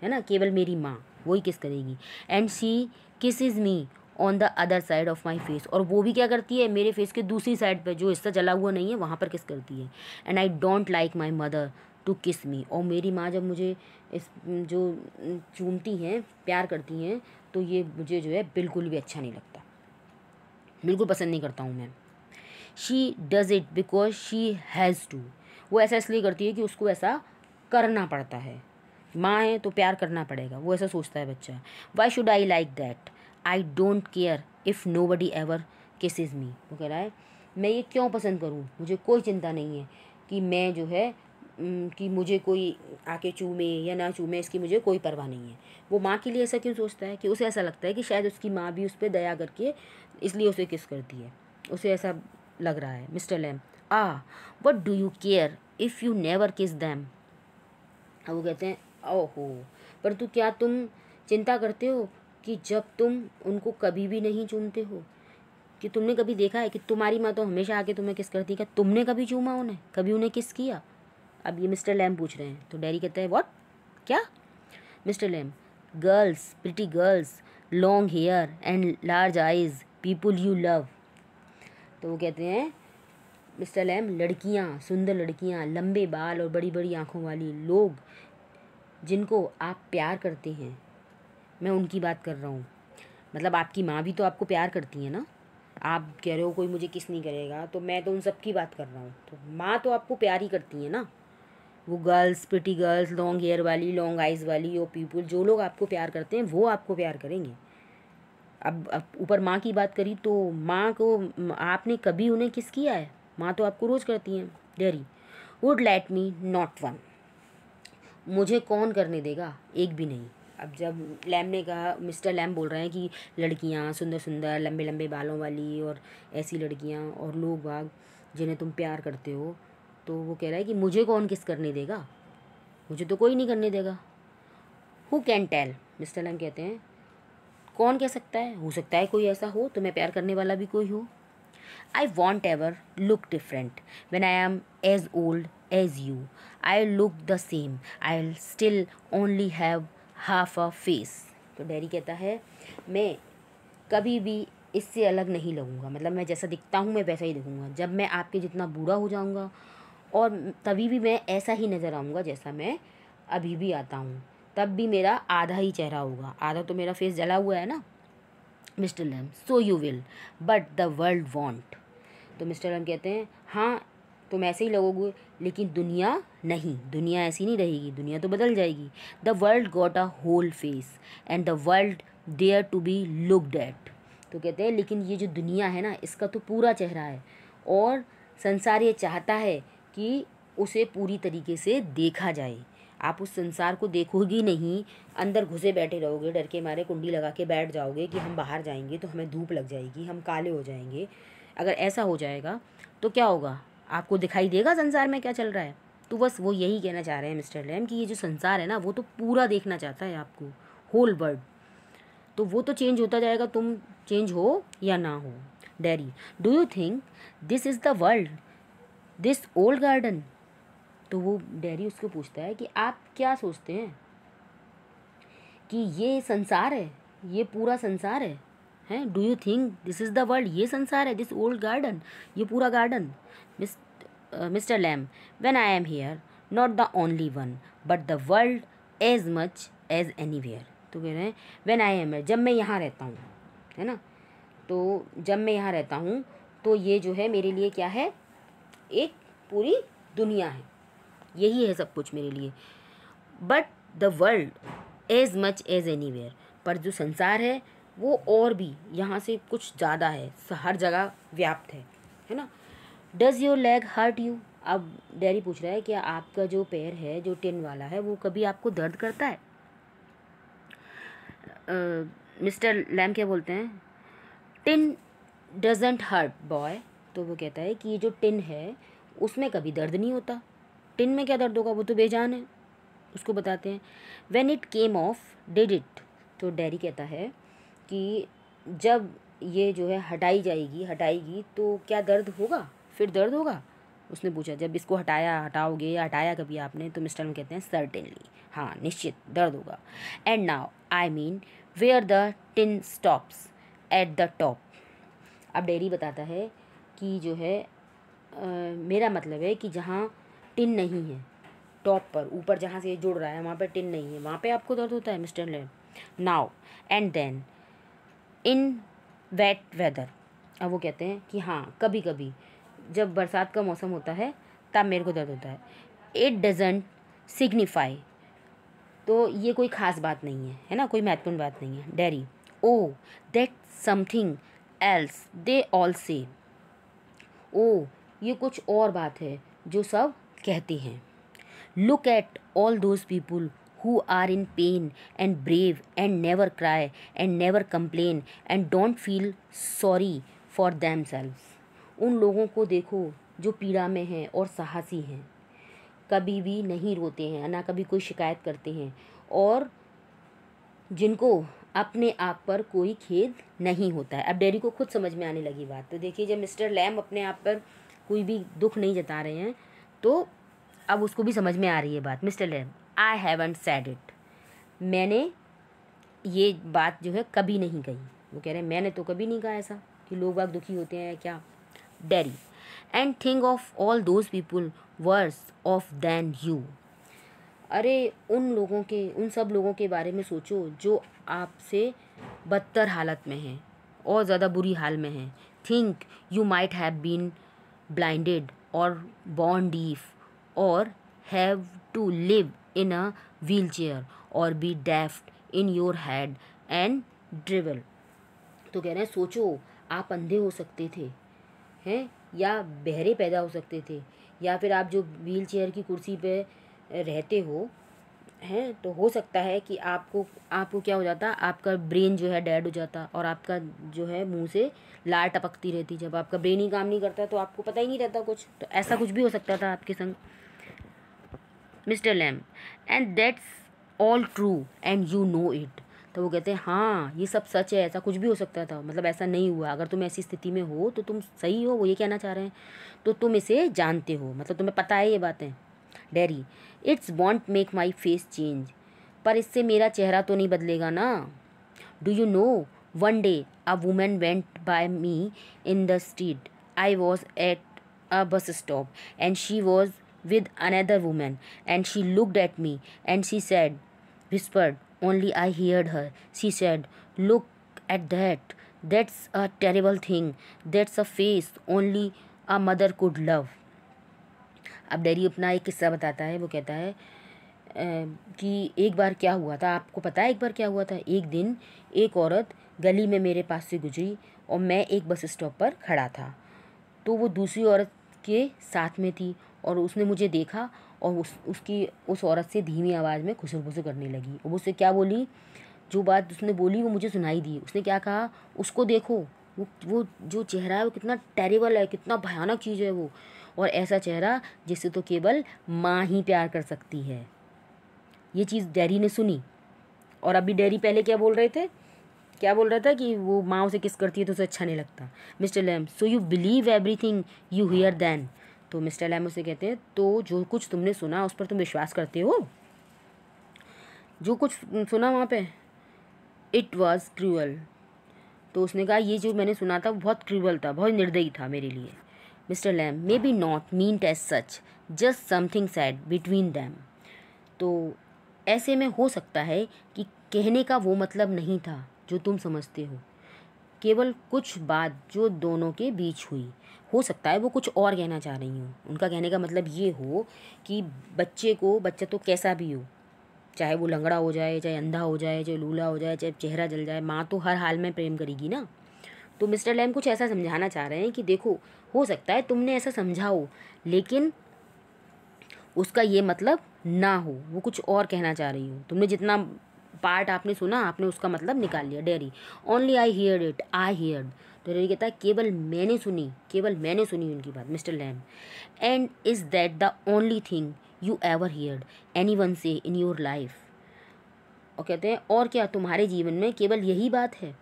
है ना केवल मेरी माँ वही किस करेगी and she kisses me on the other side of my face और वो भी क्या करती है मेरे फेस के दूसरी साइड पर जो हिस्सा जला हुआ नहीं है वहाँ पर किस करती है and I don't like my mother to kiss me और मेरी माँ जब मुझे इस जो चूमती हैं प्यार करती हैं तो ये मुझे जो है बिल्कुल भी अच्छा नहीं लगता बिल्कुल पसंद नहीं करता हूँ मैं she does it because she has to वो ऐसा इसलिए करती है कि उसको ऐसा करना पड़ता है माँ है तो प्यार करना पड़ेगा वो ऐसा सोचता है बच्चा why should I like that I don't care if nobody ever kisses me वो कह रहा है मैं ये क्यों पसंद करूँ मुझे कोई चिंता नहीं है कि मैं जो है कि मुझे कोई आके चूमे या ना चूमे इसकी मुझे कोई परवाह नहीं है वो माँ के लिए ऐसा क्यों सोचता है कि उसे ऐसा लगता है कि शायद उसकी माँ भी उस पर दया करके इसलिए उसे किस करती है उसे ऐसा लग रहा है mister Lamb ah what do you care if you never kiss them वो कहते हैं ओहो पर तू क्या तुम चिंता करते हो कि जब तुम उनको कभी भी नहीं चूमते हो कि तुमने कभी देखा है कि तुम्हारी माँ तो हमेशा आके तुम्हें किस करती है क्या तुमने कभी चूमा उन्हें कभी उन्हें किस किया अब ये मिस्टर लैम पूछ रहे हैं तो डैरी कहता है वॉट क्या mister Lamb girls pretty girls long hair and large eyes people you love तो वो कहते हैं मिस्टर लैम लड़कियाँ सुंदर लड़कियाँ लंबे बाल और बड़ी बड़ी आँखों वाली लोग जिनको आप प्यार करते हैं मैं उनकी बात कर रहा हूँ मतलब आपकी माँ भी तो आपको प्यार करती है ना आप कह रहे हो कोई मुझे किस नहीं करेगा तो मैं तो उन सब की बात कर रहा हूँ तो माँ तो आपको प्यार ही करती है ना वो girls pretty girls long hair वाली लॉन्ग आइज़ वाली और पीपल जो लोग आपको प्यार करते हैं वो आपको प्यार करेंगे अब ऊपर माँ की बात करी तो माँ को आपने कभी उन्हें किस किया है माँ तो आपको रोज़ करती हैं Derry would let me not one मुझे कौन करने देगा एक भी नहीं अब जब लैम ने कहा मिस्टर लैम बोल रहे हैं कि लड़कियाँ सुंदर सुंदर लंबे लंबे बालों वाली और ऐसी लड़कियाँ और लोग बाग जिन्हें तुम प्यार करते हो तो वो कह रहा है कि मुझे कौन किस करने देगा मुझे तो कोई नहीं करने देगा who can tell Mister Lamb कहते हैं कौन कह सकता है हो सकता है कोई ऐसा हो तुम्हें प्यार करने वाला भी कोई हो I won't ever look different when I am as old as you I look the same I still only have half a face तो डैडी कहता है मैं कभी भी इससे अलग नहीं लगूंगा मतलब मैं जैसा दिखता हूँ मैं वैसा ही दिखूंगा जब मैं आपके जितना बूढ़ा हो जाऊँगा और तभी भी मैं ऐसा ही नज़र आऊँगा जैसा मैं अभी भी आता हूँ तब भी मेरा आधा ही चेहरा होगा आधा तो मेरा फेस जला हुआ है ना Mister Lamb so you will but the world won't तो मिस्टर लैम कहते हैं हाँ तुम ऐसे ही लगोगे लेकिन दुनिया नहीं दुनिया ऐसी नहीं रहेगी दुनिया तो बदल जाएगी the world got a whole face and the world there to be looked at तो कहते हैं लेकिन ये जो दुनिया है ना इसका तो पूरा चेहरा है और संसार ये चाहता है कि उसे पूरी तरीके से देखा जाए आप उस संसार को देखोगी नहीं अंदर घुसे बैठे रहोगे डर के मारे कुंडी लगा के बैठ जाओगे कि हम बाहर जाएंगे तो हमें धूप लग जाएगी हम काले हो जाएंगे अगर ऐसा हो जाएगा तो क्या होगा आपको दिखाई देगा संसार में क्या चल रहा है तो बस वो यही कहना चाह रहे हैं मिस्टर लैम कि ये जो संसार है ना वो तो पूरा देखना चाहता है आपको होल वर्ल्ड तो वो तो चेंज होता जाएगा तुम चेंज हो या ना हो Derry do you think this is the world this old garden तो वो डैरी उसको पूछता है कि आप क्या सोचते हैं कि ये संसार है ये पूरा संसार है हैं do you think this is the world ये संसार है दिस ओल्ड गार्डन ये पूरा garden Lamb Lamb, I am here not the only one but the the as much as anywhere तो कह रहे हैं वेन आई एम जब मैं यहाँ रहता हूँ है ना तो जब मैं यहाँ रहता हूँ तो ये जो है मेरे लिए क्या है एक पूरी दुनिया है यही है सब कुछ मेरे लिए but the world as much as any पर जो संसार है वो और भी यहाँ से कुछ ज़्यादा है हर जगह व्याप्त है है ना does your leg hurt you अब डैडी पूछ रहा है कि आपका जो पैर है जो टेन वाला है वो कभी आपको दर्द करता है मिस्टर लैम क्या बोलते हैं टिन डजेंट हर्ट बॉय तो वो कहता है कि ये जो टिन है उसमें कभी दर्द नहीं होता टिन में क्या दर्द होगा वो तो बेजान है उसको बताते हैं when it came off did it तो डैरी कहता है कि जब ये जो है हटाई जाएगी हटाएगी तो क्या दर्द होगा फिर दर्द होगा उसने पूछा जब इसको हटाया हटाओगे या हटाया कभी आपने तो मिस्टर कहते हैं सर्टेनली हाँ निश्चित दर्द होगा and now I mean where the tin stops at the top अब डेरी बताता है कि जो है आ, मेरा मतलब है कि जहाँ टिन नहीं है टॉप पर ऊपर जहाँ से ये जुड़ रहा है वहाँ पर टिन नहीं है वहाँ पे आपको दर्द होता है Mister Lamb now and then in wet weather अब वो कहते हैं कि हाँ कभी कभी जब बरसात का मौसम होता है तब मेरे को दर्द होता है इट डजेंट सिग्निफाई तो ये कोई ख़ास बात नहीं है है ना कोई महत्वपूर्ण बात नहीं है Derry oh that something else they all say oh ये कुछ और बात है जो सब कहते हैं look at all those people who are in pain and brave and never cry and never complain and don't feel sorry for themselves उन लोगों को देखो जो पीड़ा में हैं और साहसी हैं कभी भी नहीं रोते हैं ना कभी कोई शिकायत करते हैं और जिनको अपने आप पर कोई खेद नहीं होता है अब डेरी को खुद समझ में आने लगी बात तो देखिए जब मिस्टर लैम अपने आप पर कोई भी दुख नहीं जता रहे हैं तो अब उसको भी समझ में आ रही है बात Mister Lamb I haven't said it मैंने ये बात जो है कभी नहीं कही वो कह रहे हैं मैंने तो कभी नहीं कहा ऐसा कि लोग बाग दुखी होते हैं क्या Derry. And think of all those people worse off than you. अरे उन लोगों के उन सब लोगों के बारे में सोचो जो आपसे बदतर हालत में हैं और ज़्यादा बुरी हाल में हैं think you might have been blinded और बॉर्न डीफ और have to live in a wheel chair और be daft in your head and drivel तो कह रहे हैं सोचो आप अंधे हो सकते थे हैं या बहरे पैदा हो सकते थे या फिर आप जो व्हील चेयर की कुर्सी पे रहते हो हैं तो हो सकता है कि आपको आपको क्या हो जाता आपका ब्रेन जो है डेड हो जाता और आपका जो है मुंह से लार टपकती रहती जब आपका ब्रेन ही काम नहीं करता तो आपको पता ही नहीं रहता कुछ तो ऐसा कुछ भी हो सकता था आपके संग Mister Lamb and that's all true and you know it तो वो कहते हैं हाँ ये सब सच है ऐसा कुछ भी हो सकता था मतलब ऐसा नहीं हुआ अगर तुम ऐसी स्थिति में हो तो तुम सही हो वो ये कहना चाह रहे हैं तो तुम इसे जानते हो मतलब तुम्हें पता है ये बातें Derry it's won't make my face change पर इससे मेरा चेहरा तो नहीं बदलेगा ना do you know one day a woman went by me in the street I was at a bus stop and she was with another woman and she looked at me and she said whispered only I heard her. She said, Look at that. That's a terrible thing. That's a face only a mother could love. अब डेरी अपना एक किस्सा बताता है वो कहता है कि एक बार क्या हुआ था आपको पता है एक बार क्या हुआ था एक दिन एक औरत गली में मेरे पास से गुजरी और मैं एक बस स्टॉप पर खड़ा था तो वो दूसरी औरत के साथ में थी और उसने मुझे देखा और उस उसकी उस औरत से धीमी आवाज़ में खुशर खुशर करने लगी वो उससे क्या बोली जो बात उसने बोली वो मुझे सुनाई दी उसने क्या कहा उसको देखो वो वो जो चेहरा है वो कितना टेरेबल है कितना भयानक चीज़ है वो और ऐसा चेहरा जिससे तो केवल माँ ही प्यार कर सकती है ये चीज़ डैरी ने सुनी और अभी डैरी पहले क्या बोल रहे थे क्या बोल रहा था कि वो माँ उसे किस करती है तो उसे अच्छा नहीं लगता Mister Lamb so you believe thing you hear then तो मिस्टर लैम उसे कहते हैं तो जो कुछ तुमने सुना उस पर तुम विश्वास करते हो जो कुछ सुना वहाँ पे इट वॉज़ क्रूअल तो उसने कहा ये जो मैंने सुना था वो बहुत क्रूअल था बहुत निर्दयी था मेरे लिए Mister Lamb maybe not mean as such just something said between them तो ऐसे में हो सकता है कि कहने का वो मतलब नहीं था जो तुम समझते हो केवल कुछ बात जो दोनों के बीच हुई हो सकता है वो कुछ और कहना चाह रही हूँ उनका कहने का मतलब ये हो कि बच्चे को बच्चा तो कैसा भी हो चाहे वो लंगड़ा हो जाए चाहे अंधा हो जाए चाहे लूला हो जाए चाहे चेहरा जल जाए माँ तो हर हाल में प्रेम करेगी ना तो मिस्टर लैम कुछ ऐसा समझाना चाह रहे हैं कि देखो हो सकता है तुमने ऐसा समझा हो लेकिन उसका ये मतलब ना हो वो कुछ और कहना चाह रही हूँ तुमने जितना पार्ट आपने सुना आपने उसका मतलब निकाल लिया Derry only I hear it I hear tailor तो कहता है केवल मैंने सुनी केवल मैंने सुनी उनकी बात Mister Lamb and is that the only thing you ever heard anyone say in your life और कहते हैं और क्या तुम्हारे जीवन में केवल यही बात है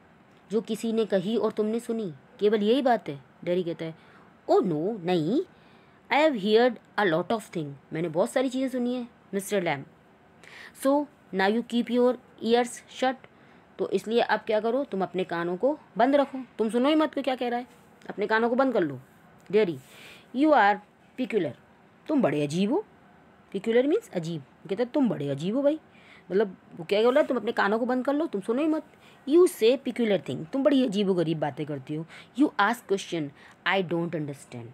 जो किसी ने कही और तुमने सुनी केवल यही बात है डेरी कहता है ओ नो नहीं I have heard a lot of thing मैंने बहुत सारी चीज़ें सुनी है mister Lamb so now you keep your ears shut तो इसलिए आप क्या करो तुम अपने कानों को बंद रखो तुम सुनो ही मत को क्या कह रहा है अपने कानों को बंद कर लो डेरी यू आर पिक्यूलर तुम बड़े अजीब हो पिक्यूलर मीन्स अजीब कहते हैं तुम बड़े अजीब हो भाई मतलब वो क्या है तुम अपने कानों को बंद कर लो तुम सुनो ही मत यू से पिक्यूलर थिंग तुम बड़ी अजीब गरीब बातें करती हो you ask question I don't understand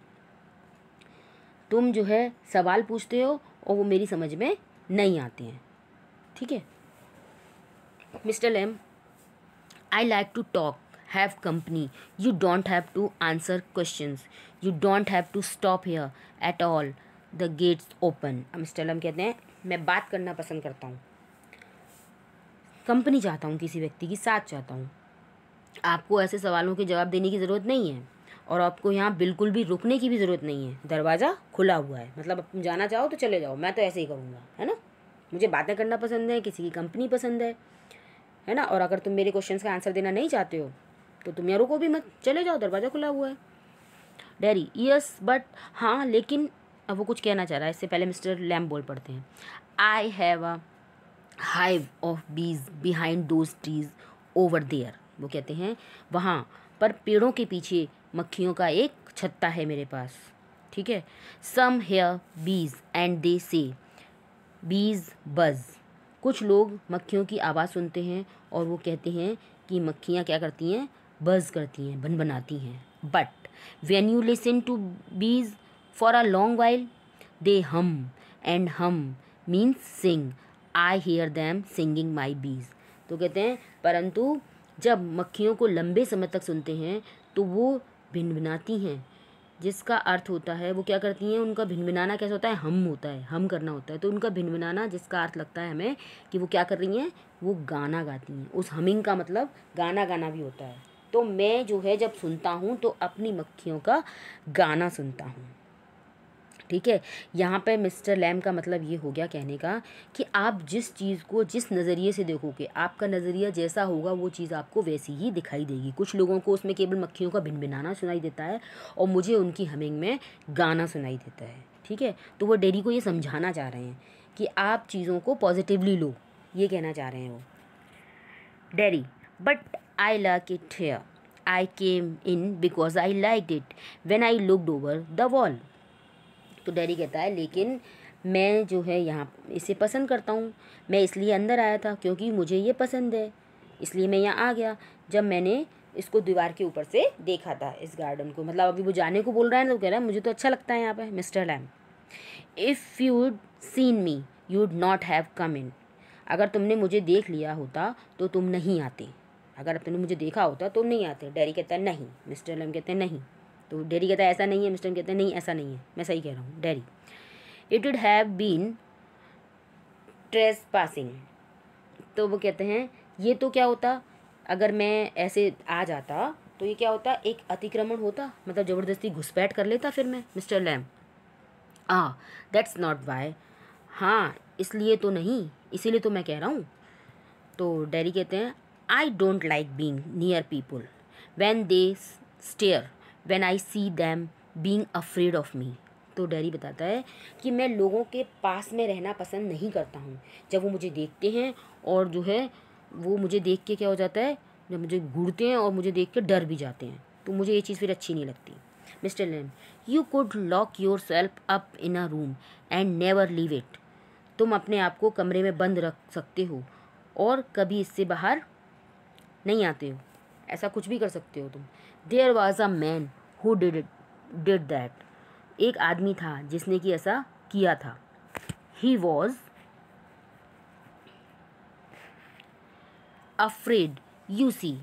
तुम जो है सवाल पूछते हो और वो मेरी समझ में नहीं आते हैं ठीक है mister Lamb I like to talk have company you don't have to answer question you don't have to stop here at all the gate's open एम्स्टर्डम कहते हैं मैं बात करना पसंद करता हूँ कंपनी चाहता हूँ किसी व्यक्ति की साथ चाहता हूँ आपको ऐसे सवालों के जवाब देने की ज़रूरत नहीं है और आपको यहाँ बिल्कुल भी रुकने की भी ज़रूरत नहीं है दरवाज़ा खुला हुआ है मतलब तुम जाना चाहो तो चले जाओ मैं तो ऐसे ही करूँगा है ना मुझे बातें करना पसंद है किसी की कंपनी पसंद है है ना और अगर तुम मेरे क्वेश्चन का आंसर देना नहीं चाहते हो तो तुम यहाँ रुको भी मत चले जाओ दरवाज़ा खुला हुआ है डैरी यस बट हाँ लेकिन अब वो कुछ कहना चाह रहा है इससे पहले मिस्टर लैम बोल पड़ते हैं I have a hive of bees behind those trees over there वो कहते हैं वहाँ पर पेड़ों के पीछे मक्खियों का एक छत्ता है मेरे पास ठीक है सम हेयर बीज एंड दे से बीज बज़ कुछ लोग मक्खियों की आवाज़ सुनते हैं और वो कहते हैं कि मक्खियाँ क्या करती हैं बज करती हैं बन बनाती हैं but when you listen to bees for a long while they hum and hum means sing I hear them singing my bees तो कहते हैं परंतु जब मक्खियों को लंबे समय तक सुनते हैं तो वो भिन भिनाती हैं जिसका अर्थ होता है वो क्या करती हैं उनका भिनाना कैसा होता है हम होता है हम करना होता है तो उनका भिनाना जिसका अर्थ लगता है हमें कि वो क्या कर रही हैं वो गाना गाती हैं उस हमिंग का मतलब गाना गाना भी होता है तो मैं जो है जब सुनता हूँ तो अपनी मक्खियों का गाना सुनता हूँ ठीक है यहाँ पर मिस्टर लैम का मतलब ये हो गया कहने का कि आप जिस चीज़ को जिस नज़रिए से देखोगे आपका नज़रिया जैसा होगा वो चीज़ आपको वैसी ही दिखाई देगी कुछ लोगों को उसमें केवल मक्खियों का भिनभिनाना सुनाई देता है और मुझे उनकी हमिंग में गाना सुनाई देता है ठीक है तो वो डेरी को ये समझाना चाह रहे हैं कि आप चीज़ों को पॉजिटिवली लो ये कहना चाह रहे हैं वो Derry but I like it here I came in because I like it when I looked over the wall तो डैडी कहता है लेकिन मैं जो है यहाँ इसे पसंद करता हूँ मैं इसलिए अंदर आया था क्योंकि मुझे ये पसंद है इसलिए मैं यहाँ आ गया जब मैंने इसको दीवार के ऊपर से देखा था इस गार्डन को मतलब अभी वो जाने को बोल रहा है ना तो कह रहा है मुझे तो अच्छा लगता है यहाँ पर mister Lamb if you'd seen me you'd not have come in अगर तुमने मुझे देख लिया होता तो तुम नहीं आते अगर तुमने मुझे देखा होता तो नहीं आते डैरी कहता है नहीं मिस्टर लैम कहते हैं नहीं तो डेरी कहता है ऐसा नहीं है मिस्टर कहते हैं नहीं ऐसा नहीं है मैं सही कह रहा हूँ Derry it would have been trespassing तो वो कहते हैं ये तो क्या होता अगर मैं ऐसे आ जाता तो ये क्या होता एक अतिक्रमण होता मतलब ज़बरदस्ती घुसपैठ कर लेता फिर मैं mister Lamb ah that's not why हाँ इसलिए तो नहीं इसीलिए तो मैं कह रहा हूँ तो डैडी कहते हैं I don't like being near people when they stare when I see them being afraid of me तो डैरी बताता है कि मैं लोगों के पास में रहना पसंद नहीं करता हूँ जब वो मुझे देखते हैं और जो है वो मुझे देख के क्या हो जाता है जब मुझे घूरते हैं और मुझे देख के डर भी जाते हैं तो मुझे ये चीज़ फिर अच्छी नहीं लगती mister Lamb you could lock yourself up in a room and never leave it तुम अपने आप को कमरे में बंद रख सकते हो और कभी इससे बाहर नहीं आते हो ऐसा कुछ भी कर सकते हो तुम there was a man who did did that एक आदमी था जिसने कि ऐसा किया था he was afraid you see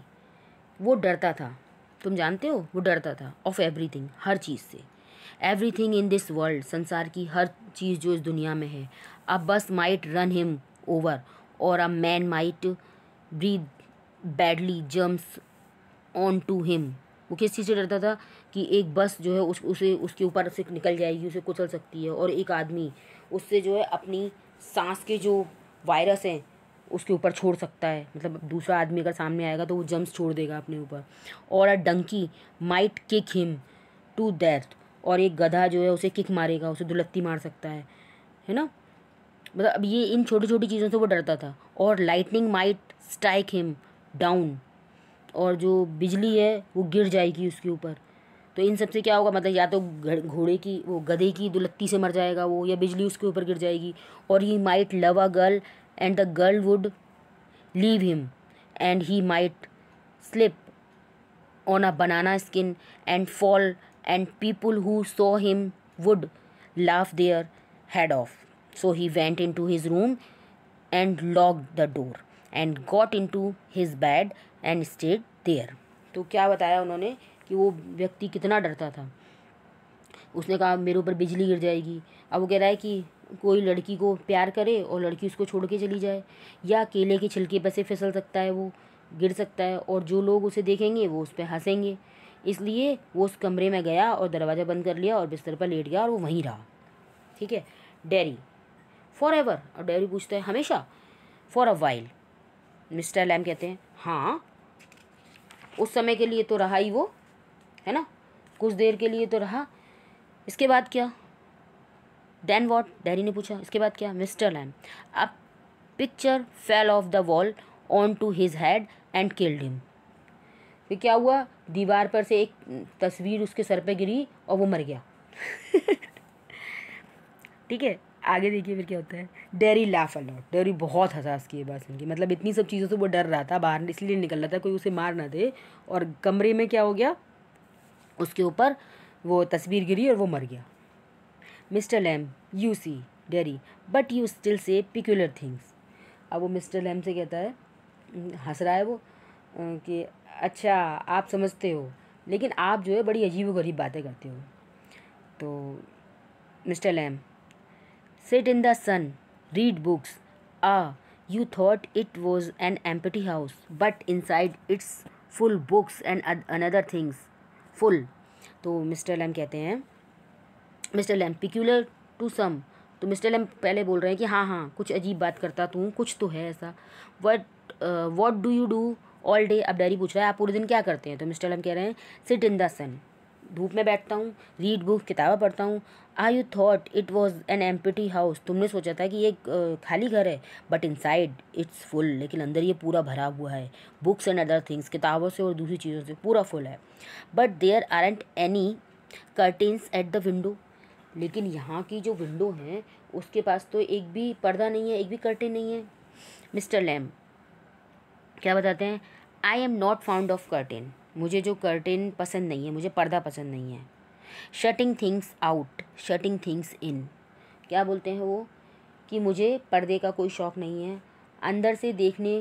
वो डरता था तुम जानते हो वो डरता था ऑफ एवरीथिंग हर चीज़ से एवरीथिंग इन दिस वर्ल्ड संसार की हर चीज़ जो इस दुनिया में है अ बस माइट रन हिम ओवर और a man might breathe badly jumps on to him वो किस चीज़ से डरता था कि एक बस जो है उस उसे उसके ऊपर से निकल जाएगी उसे कुचल सकती है और एक आदमी उससे जो है अपनी सांस के जो वायरस हैं उसके ऊपर छोड़ सकता है मतलब दूसरा आदमी अगर सामने आएगा तो वो जम्स छोड़ देगा अपने ऊपर और a donkey might kick him to death और एक गधा जो है उसे किक मारेगा उसे दुलत्ती मार सकता है है ना मतलब अब ये इन छोटी छोटी चीज़ों से वो डरता था और lightning might strike him down और जो बिजली है वो गिर जाएगी उसके ऊपर तो इन सब से क्या होगा मतलब या तो घोड़े की वो गधे की दुलत्ती से मर जाएगा वो या बिजली उसके ऊपर गिर जाएगी और he might love a girl and the girl would leave him and he might slip on a banana skin and fall and people who saw him would laugh their head off so he went in to his room and lock the door and got in to his bed and stayed there तो क्या बताया उन्होंने कि वो व्यक्ति कितना डरता था उसने कहा मेरे ऊपर बिजली गिर जाएगी अब वो कह रहा है कि कोई लड़की को प्यार करे और लड़की उसको छोड़ के चली जाए या केले के छिलके पर से फिसल सकता है वो गिर सकता है और जो लोग उसे देखेंगे वो उस पर हंसेंगे इसलिए वो उस कमरे में गया और दरवाज़ा बंद कर लिया और बिस्तर पर लेट गया और वो वहीं रहा ठीक है डेरी फॉर एवर और डेरी पूछता है हमेशा for a while mister Lamb कहते हैं हाँ उस समय के लिए तो रहा ही वो है ना कुछ देर के लिए तो रहा इसके बाद क्या डैन वॉट डैरी ने पूछा इसके बाद क्या मिस्टर लैम अब picture fell off the wall on to his head and killed him फिर क्या हुआ दीवार पर से एक तस्वीर उसके सर पे गिरी और वो मर गया [LAUGHS] ठीक है आगे देखिए फिर क्या होता है डेरी लाफ अलॉट डेरी बहुत हसास की है बात सुन की मतलब इतनी सब चीज़ों से वो डर रहा था बाहर इसलिए निकल रहा था कोई उसे मार ना दे और कमरे में क्या हो गया उसके ऊपर वो तस्वीर गिरी और वो मर गया mister Lamb you see Derry but you still say peculiar things अब वो मिस्टर लैम से कहता है हंस रहा है वो कि अच्छा आप समझते हो लेकिन आप जो है बड़ी अजीब गरीब बातें करते हो तो mister Lamb Sit in the sun, read books. Ah, you thought it was an empty house, but inside it's full books and another things. Full. तो मिस्टर लैम कहते हैं mister Lamb peculiar to some तो मिस्टर लैम पहले बोल रहे हैं कि हाँ हाँ कुछ अजीब बात करता तू कुछ तो है ऐसा what what do you do all day अब डैरी पूछ रहा है आप पूरे दिन क्या करते हैं तो मिस्टर लैम कह रहे हैं सिट इन द सन धूप में बैठता हूँ रीड बुक किताबें पढ़ता हूँ I you thought it was an empty house तुमने सोचा था कि ये खाली घर है but inside it's full लेकिन अंदर ये पूरा भरा हुआ है बुक्स एंड अदर थिंग्स किताबों से और दूसरी चीज़ों से पूरा फुल है but there aren't any curtains at the window लेकिन यहाँ की जो विंडो हैं उसके पास तो एक भी पर्दा नहीं है एक भी कर्टेन नहीं है मिस्टर लैम क्या बताते हैं I am not fond of curtain मुझे जो कर्टेन पसंद नहीं है मुझे पर्दा पसंद नहीं है shutting things out shutting things in क्या बोलते हैं वो कि मुझे पर्दे का कोई शौक़ नहीं है अंदर से देखने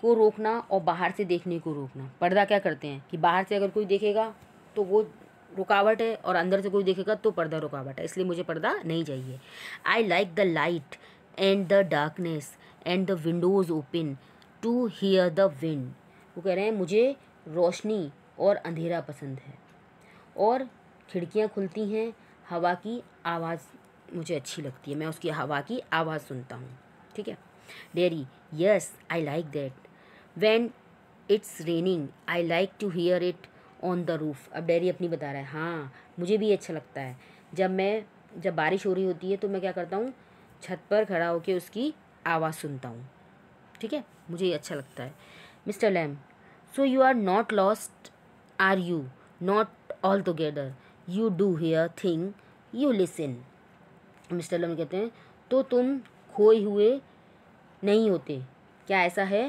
को रोकना और बाहर से देखने को रोकना पर्दा क्या करते हैं कि बाहर से अगर कोई देखेगा तो वो रुकावट है और अंदर से कोई देखेगा तो पर्दा रुकावट है इसलिए मुझे पर्दा नहीं चाहिए I like the light and the darkness and the windows open to hear the wind वो कह रहे हैं मुझे रोशनी और अंधेरा पसंद है और खिड़कियाँ खुलती हैं हवा की आवाज़ मुझे अच्छी लगती है मैं उसकी हवा की आवाज़ सुनता हूँ ठीक है Derry yes I like that when it's raining I like to hear it on the roof अब डेरी अपनी बता रहा है हाँ मुझे भी अच्छा लगता है जब मैं जब बारिश हो रही होती है तो मैं क्या करता हूँ छत पर खड़ा होकर उसकी आवाज़ सुनता हूँ ठीक है मुझे ये अच्छा लगता है mister Lamb so you are not lost are you not altogether you do hear thing you listen mister Lamb कहते हैं तो तुम खोए हुए नहीं होते क्या ऐसा है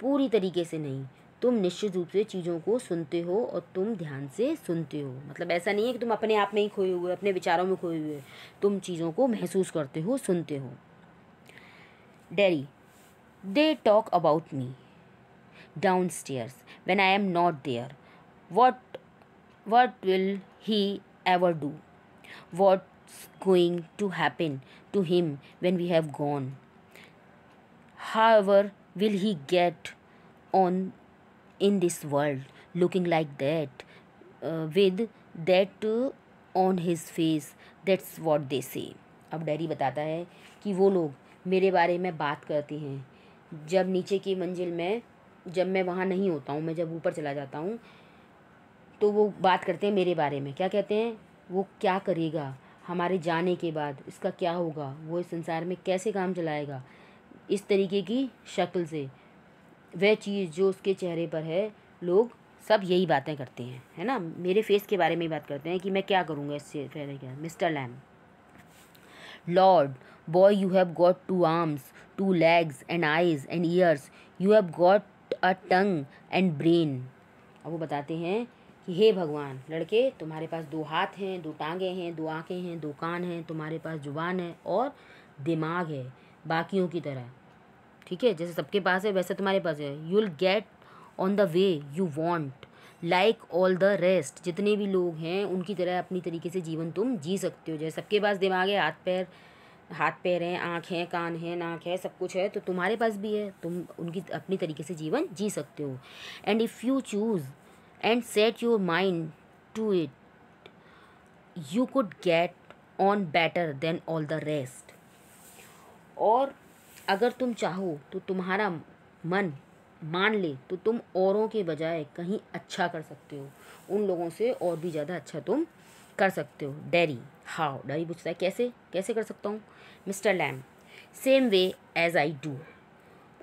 पूरी तरीके से नहीं तुम निश्चित रूप से चीज़ों को सुनते हो और तुम ध्यान से सुनते हो मतलब ऐसा नहीं है कि तुम अपने आप में ही खोए हुए अपने विचारों में खोए हुए तुम चीज़ों को महसूस करते हो सुनते हो Derry they talk about me downstairs when I am not there? What what will he ever do? What's going to happen to him when we have gone? However, will he get on in this world looking like that uh, with that uh, on his face that's what they say अब डैरी बताता है कि वो लोग मेरे बारे में बात करते हैं जब नीचे की मंजिल में जब मैं वहाँ नहीं होता हूँ मैं जब ऊपर चला जाता हूँ तो वो बात करते हैं मेरे बारे में क्या कहते हैं वो क्या करेगा हमारे जाने के बाद इसका क्या होगा वो इस संसार में कैसे काम चलाएगा इस तरीके की शक्ल से वह चीज़ जो उसके चेहरे पर है लोग सब यही बातें करते हैं है ना मेरे फेस के बारे में ही बात करते हैं कि मैं क्या करूँगा इससे चेहरे क्या mister Lamb Lord boy you have got two arms two legs and eyes and ears you have got a tongue and brain अब वो बताते हैं कि हे भगवान लड़के तुम्हारे पास दो हाथ हैं दो टांगे हैं दो आँखें हैं दो कान हैं तुम्हारे पास जुबान है और दिमाग है बाकियों की तरह ठीक है जैसे सबके पास है वैसे तुम्हारे पास है you will get on the way you want like all the rest जितने भी लोग हैं उनकी तरह अपनी तरीके से जीवन तुम जी सकते हो जैसे सबके पास दिमाग है हाथ पैर हाथ पैर हैं आँख हैं कान है नाक है सब कुछ है तो तुम्हारे पास भी है तुम उनकी अपनी तरीके से जीवन जी सकते हो and if you choose and set your mind to it you could get on better than all the rest और अगर तुम चाहो तो तुम्हारा मन मान ले तो तुम औरों के बजाय कहीं अच्छा कर सकते हो उन लोगों से और भी ज़्यादा अच्छा तुम कर सकते हो डेरी हाउ डेरी पूछता है कैसे कैसे कर सकता हूँ mister Lamb same way as I do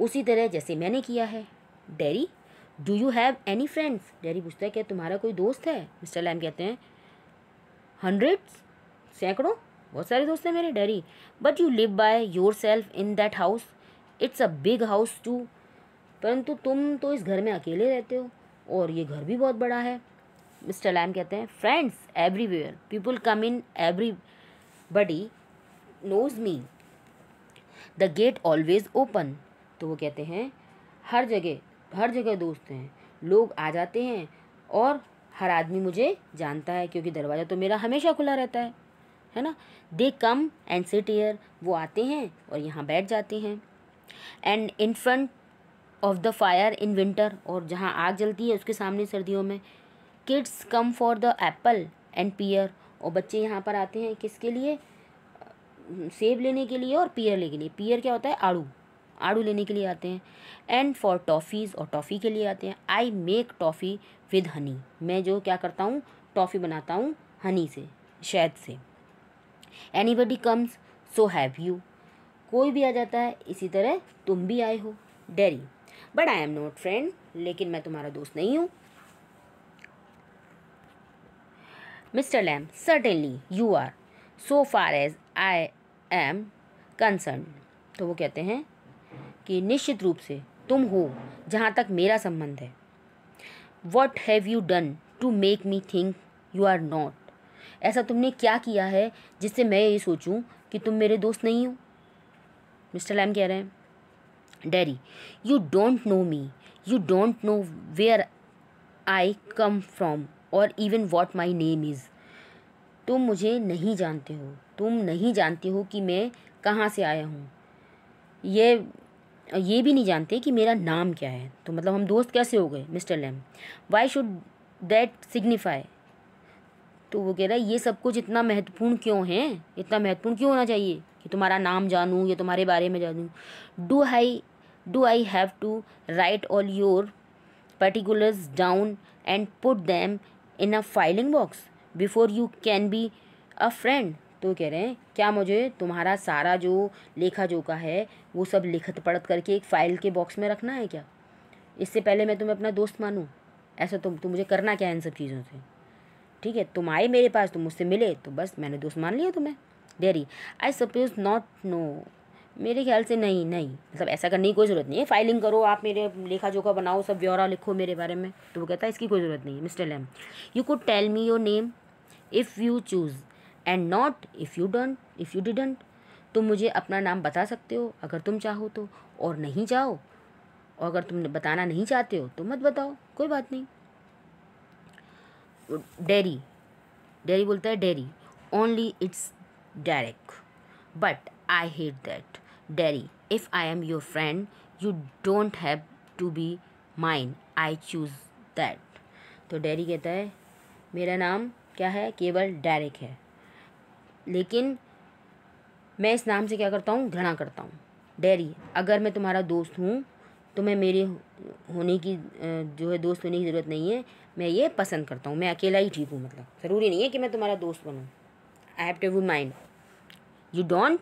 उसी तरह जैसे मैंने किया है Derry do you have any friends Derry पूछता है क्या तुम्हारा कोई दोस्त है मिस्टर लैम कहते हैं हंड्रेड सैकड़ों बहुत सारे दोस्त हैं मेरे Derry but you live by yourself in that house it's a big house too परंतु तुम तो इस घर में अकेले रहते हो और ये घर भी बहुत बड़ा है मिस्टर लैम कहते हैं friends everywhere people come in everybody knows me the gate always open तो वो कहते हैं हर जगह हर जगह दोस्त हैं लोग आ जाते हैं और हर आदमी मुझे जानता है क्योंकि दरवाज़ा तो मेरा हमेशा खुला रहता है है ना they come and sit here वो आते हैं और यहाँ बैठ जाते हैं and in front of the fire in winter और जहाँ आग जलती है उसके सामने सर्दियों में kids come for the apple and pear और बच्चे यहाँ पर आते हैं किसके लिए हम्म, सेब लेने के लिए और पियर लेने के लिए पियर क्या होता है आड़ू आड़ू लेने के लिए आते हैं एंड फॉर टॉफ़ीज़ और टॉफ़ी के लिए आते हैं I make toffee with honey मैं जो क्या करता हूँ टॉफ़ी बनाता हूँ हनी से शहद से anybody comes so have you कोई भी आ जाता है इसी तरह तुम भी आए हो Derry but I am not friend लेकिन मैं तुम्हारा दोस्त नहीं हूँ mister Lamb certainly you are so far as I am concern तो वो कहते हैं कि निश्चित रूप से तुम हो जहाँ तक मेरा संबंध है what have you done to make me think you are not ऐसा तुमने क्या किया है जिससे मैं ये सोचूं कि तुम मेरे दोस्त नहीं हो मिस्टर लैम कह रहे हैं Derry you don't know me you don't know where I come from और even what my name is तुम मुझे नहीं जानते हो तुम नहीं जानते हो कि मैं कहाँ से आया हूँ ये ये भी नहीं जानते कि मेरा नाम क्या है तो मतलब हम दोस्त कैसे हो गए mister Lamb why should that signify तो वो कह रहा है ये सब कुछ इतना महत्वपूर्ण क्यों है इतना महत्वपूर्ण क्यों होना चाहिए कि तुम्हारा नाम जानूँ या तुम्हारे बारे में जानूँ do I do I have to write all your particulars down and put them in a filing box before you can be a friend तो कह रहे हैं क्या मुझे तुम्हारा सारा जो लेखा जोखा है वो सब लिखत पढ़त करके एक फ़ाइल के बॉक्स में रखना है क्या इससे पहले मैं तुम्हें अपना दोस्त मानूँ ऐसा तुम तुम तो मुझे करना क्या है इन सब चीज़ों से ठीक है तुम आए मेरे पास तुम मुझसे मिले तो बस मैंने दोस्त मान लिया तुम्हें Derry I suppose not no मेरे ख्याल से नहीं नहीं मतलब ऐसा करने की कोई ज़रूरत नहीं है फाइलिंग करो आप मेरे लेखा जोखा बनाओ सब ब्यौरा लिखो मेरे बारे में तो वो कहता है इसकी कोई ज़रूरत नहीं है mister Lamb you could tell me your name if you choose and not if you don't if you didn't तुम मुझे अपना नाम बता सकते हो अगर तुम चाहो तो और नहीं चाहो और अगर तुम बताना नहीं चाहते हो तो मत बताओ कोई बात नहीं डेरी डेरी बोलता है Derry only it's Derek but I hate that Derry if I am your friend you don't have to be mine I choose that तो डेरी कहता है मेरा नाम क्या है केवल डायरेक्ट है लेकिन मैं इस नाम से क्या करता हूँ घृणा करता हूँ डेरी अगर मैं तुम्हारा दोस्त हूँ तो मैं मेरे होने की जो है दोस्त होने की ज़रूरत नहीं है मैं ये पसंद करता हूँ मैं अकेला ही ठीक हूँ मतलब ज़रूरी नहीं है कि मैं तुम्हारा दोस्त बनूँ I have to mind you don't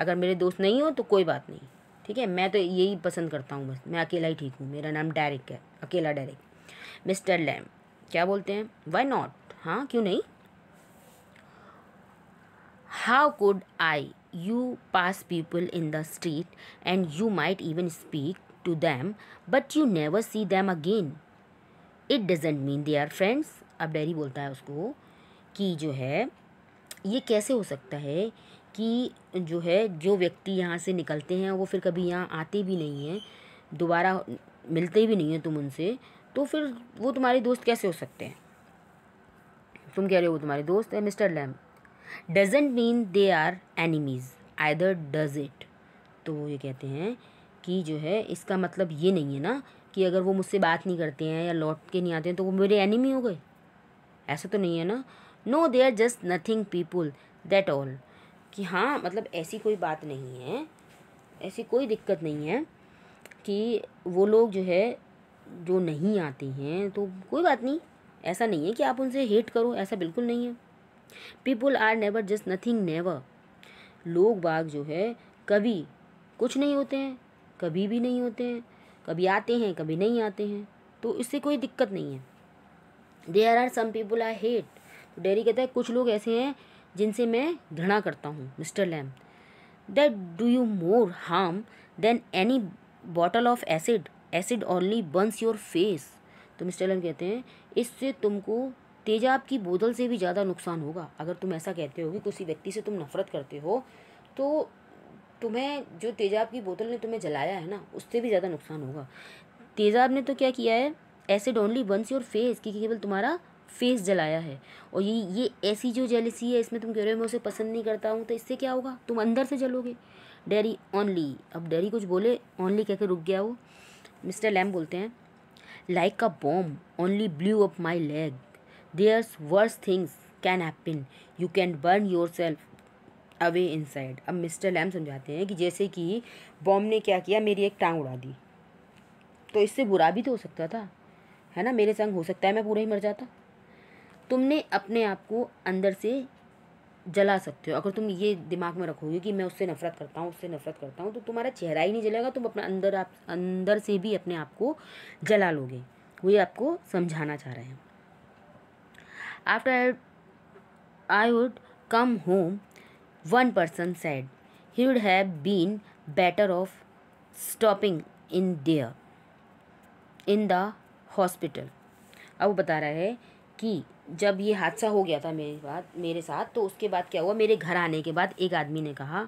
अगर मेरे दोस्त नहीं हो तो कोई बात नहीं ठीक है मैं तो यही पसंद करता हूँ बस मैं अकेला ही ठीक हूँ मेरा नाम डायरेक्ट है अकेला डायरेक्ट मिस्टर लैम क्या बोलते हैं वाई नॉट हाँ क्यों नहीं how could I you pass people in the street and you might even speak to them but you never see them again it doesn't mean they are friends अब डैरी बोलता है उसको कि जो है ये कैसे हो सकता है कि जो है जो व्यक्ति यहाँ से निकलते हैं वो फिर कभी यहाँ आते भी नहीं हैं दोबारा मिलते भी नहीं हैं तुम उनसे तो फिर वो तुम्हारे दोस्त कैसे हो सकते हैं तुम कह रहे हो तुम्हारे दोस्त है mister Lamb doesn't mean they are enemies either does it तो वो ये कहते हैं कि जो है इसका मतलब ये नहीं है ना कि अगर वो मुझसे बात नहीं करते हैं या लौट के नहीं आते हैं तो वो मेरे एनिमी हो गए ऐसा तो नहीं है ना no they are just nothing people that all कि हाँ मतलब ऐसी कोई बात नहीं है ऐसी कोई दिक्कत नहीं है कि वो लोग जो है जो नहीं आते हैं तो कोई बात नहीं ऐसा नहीं है कि आप उनसे हेट करो ऐसा बिल्कुल नहीं है people are never just nothing never लोग बाग जो है कभी कुछ नहीं होते हैं कभी भी नहीं होते हैं कभी आते हैं कभी नहीं आते हैं तो इससे कोई दिक्कत नहीं है there are some people I hate तो डेरी कहता है कुछ लोग ऐसे हैं जिनसे मैं घृणा करता हूँ mister Lamb that do you more harm than any bottle of acid acid only burns your face तो मिस्टर एलन कहते हैं इससे तुमको तेजाब की बोतल से भी ज़्यादा नुकसान होगा अगर तुम ऐसा कहते हो कि किसी व्यक्ति से तुम नफरत करते हो तो तुम्हें जो तेजाब की बोतल ने तुम्हें जलाया है ना उससे भी ज़्यादा नुकसान होगा तेजाब ने तो क्या किया है ऐसे ओनली वंस योर फेस कि केवल तुम्हारा फेस जलाया है और ये ये ऐसी जो जेलिसी है इसमें तुम कह रहे हो मैं उसे पसंद नहीं करता हूँ तो इससे क्या होगा तुम अंदर से जलोगे डैरी ओनली अब डैरी कुछ बोले ओनली कह के रुक गया वो मिस्टर लैम बोलते हैं like a bomb only blew up my leg. There's worse things can happen. You can burn yourself away inside अब मिस्टर लैम समझाते हैं कि जैसे कि बॉम्ब ने क्या किया मेरी एक टांग उड़ा दी तो इससे बुरा भी तो हो सकता था है ना मेरे संग हो सकता है मैं पूरा ही मर जाता तुमने अपने आप को अंदर से जला सकते हो अगर तुम ये दिमाग में रखोगे कि मैं उससे नफरत करता हूँ उससे नफरत करता हूँ तो तुम्हारा चेहरा ही नहीं जलेगा तुम अपना अंदर आप अंदर से भी अपने आप को जला लोगे वो ये आपको समझाना चाह रहे हैं after I would come home one person said he would have been better off stopping in there in the hospital अब बता रहा है कि जब ये हादसा हो गया था मेरे बाद मेरे साथ तो उसके बाद क्या हुआ मेरे घर आने के बाद एक आदमी ने कहा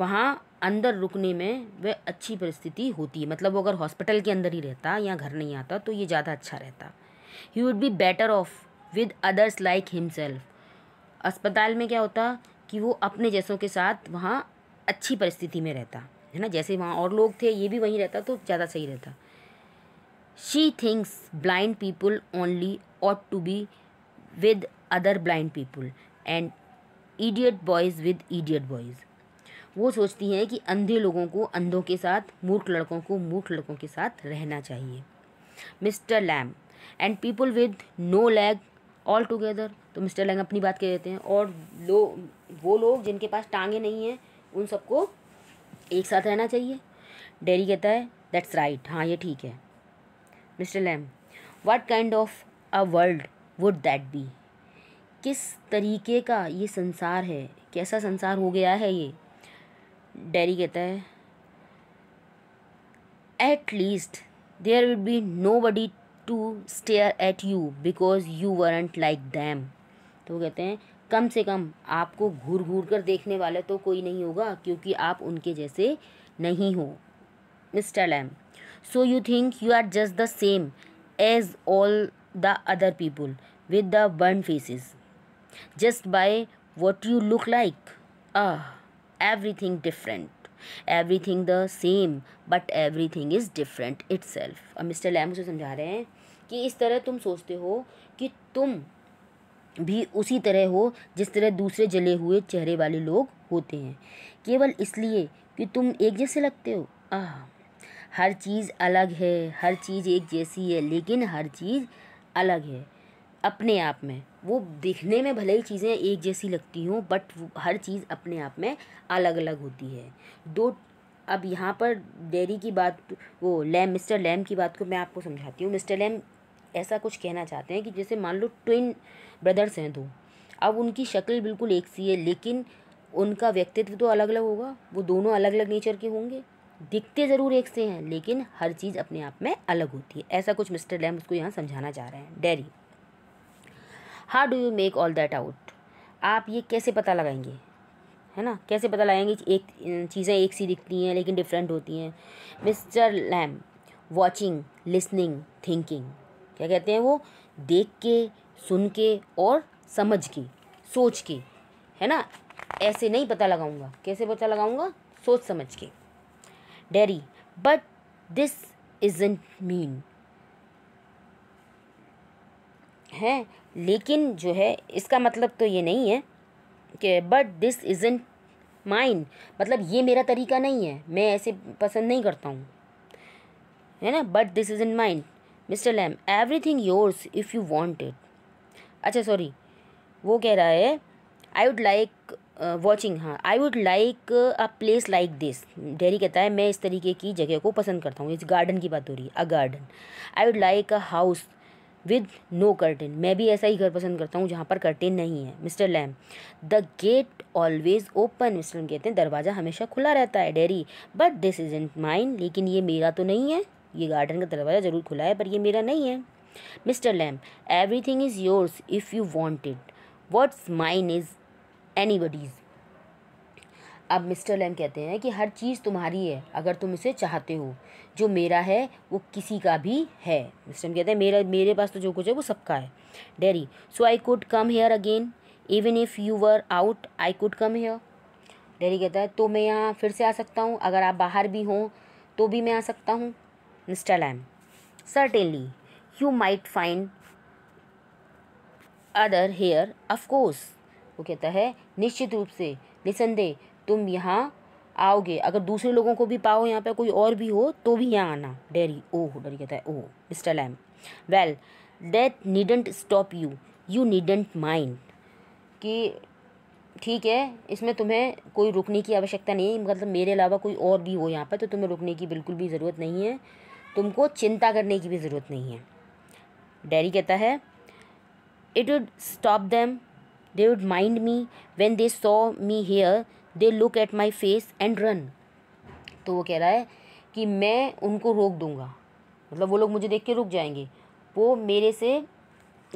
वहाँ अंदर रुकने में वह अच्छी परिस्थिति होती है मतलब वो अगर हॉस्पिटल के अंदर ही रहता या घर नहीं आता तो ये ज़्यादा अच्छा रहता he would be better off with others like himself अस्पताल में क्या होता कि वो अपने जैसों के साथ वहाँ अच्छी परिस्थिति में रहता है ना जैसे वहाँ और लोग थे ये भी वहीं रहता तो ज़्यादा सही रहता she thinks blind people only ought to be with other blind people and idiot boys with idiot boys वो सोचती हैं कि अंधे लोगों को अंधों के साथ मूर्ख लड़कों को मूर्ख लड़कों के साथ रहना चाहिए mister Lamb and people with no leg all together तो मिस्टर लैंग अपनी बात कह देते हैं और लो वो लोग जिनके पास टांगे नहीं हैं उन सबको एक साथ रहना चाहिए डेरी कहता है दैट्स राइट right, हाँ ये ठीक है mister Lamb what kind of a world would that be किस तरीके का ये संसार है कैसा संसार हो गया है ये डैरी कहता है at least there will be nobody to stare at you because you weren't like them तो कहते हैं कम से कम आपको घूर घूर कर देखने वाला तो कोई नहीं होगा क्योंकि आप उनके जैसे नहीं हो mister Lamb think you are just the same as all the other people with the with faces just by what you look like ah everything different every everything the same but everything is different itself अब मिस्टर लैम उसे समझा रहे हैं कि इस तरह तुम सोचते हो कि तुम भी उसी तरह हो जिस तरह दूसरे जले हुए चेहरे वाले लोग होते हैं केवल इसलिए कि तुम एक जैसे लगते हो आह हर चीज़ अलग है हर चीज़ एक जैसी है लेकिन हर चीज़ अलग है अपने आप में वो दिखने में भले ही चीज़ें एक जैसी लगती हों बट हर चीज़ अपने आप में अलग अलग होती है दो अब यहाँ पर डेरी की बात वो लैम मिस्टर लैम की बात को मैं आपको समझाती हूँ मिस्टर लैम ऐसा कुछ कहना चाहते हैं कि जैसे मान लो ट्विन ब्रदर्स हैं दो अब उनकी शक्ल बिल्कुल एक सी है लेकिन उनका व्यक्तित्व तो अलग अलग होगा वो दोनों अलग अलग नेचर के होंगे दिखते ज़रूर एक से हैं लेकिन हर चीज़ अपने आप में अलग होती है ऐसा कुछ मिस्टर लैम उसको यहाँ समझाना चाह रहे हैं Derry how do you make all that out आप ये कैसे पता लगाएंगे है ना कैसे पता लगाएंगे एक चीज़ें एक सी दिखती हैं लेकिन डिफरेंट होती हैं mister Lamb watching listening thinking क्या कहते हैं वो देख के सुन के और समझ के सोच के है ना ऐसे नहीं पता लगाऊंगा कैसे पता लगाऊंगा सोच समझ के Derry. But this isn't mean. है लेकिन जो है इसका मतलब तो ये नहीं है कि बट दिस इज़न माइन मतलब ये मेरा तरीका नहीं है मैं ऐसे पसंद नहीं करता हूँ है ना but this is in mind mister Lamb everything yours if you want it अच्छा सॉरी वो कह रहा है आई वुड लाइक वॉचिंग हाँ I would like a place like this Derry कहता है मैं इस तरीके की जगह को पसंद करता हूँ इस गार्डन की बात हो रही है a garden I would like a house with no curtain मैं भी ऐसा ही घर पसंद करता हूँ जहाँ पर कर्टेन नहीं है mister Lamb the gate always open mister Lamb कहते हैं दरवाज़ा हमेशा खुला रहता है Derry but this is in mind लेकिन ये मेरा तो नहीं है ये गार्डन का दरवाज़ा ज़रूर खुला है पर ये मेरा नहीं है mister Lamb everything is yours if you want it what's mine is anybody's अब मिस्टर लैम कहते हैं कि हर चीज़ तुम्हारी है अगर तुम इसे चाहते हो जो मेरा है वो किसी का भी है मिस्टर लैम कहते हैं मेरा मेरे पास तो जो कुछ है वो सबका है Derry so I could come here again even if you were out I could come here Derry कहता है तो मैं यहाँ फिर से आ सकता हूँ अगर आप बाहर भी हों तो भी मैं आ सकता हूँ mister Lamb certainly you might find other here of course वो कहता है निश्चित रूप से निसंदेह तुम यहाँ आओगे अगर दूसरे लोगों को भी पाओ यहाँ पे कोई और भी हो तो भी यहाँ आना डेरी ओ डेरी कहता है oh mister Lamb well that needn't stop you you needn't mind कि ठीक है इसमें तुम्हें कोई रुकने की आवश्यकता नहीं मतलब मेरे अलावा कोई और भी हो यहाँ पर तो तुम्हें रुकने की बिल्कुल भी ज़रूरत नहीं है तुमको चिंता करने की भी ज़रूरत नहीं है डेरी कहता है it would stop them They would mind me. When they saw me here, they look at my face and run. तो वो कह रहा है कि मैं उनको रोक दूँगा मतलब वो लोग मुझे देख के रुक जाएंगे वो मेरे से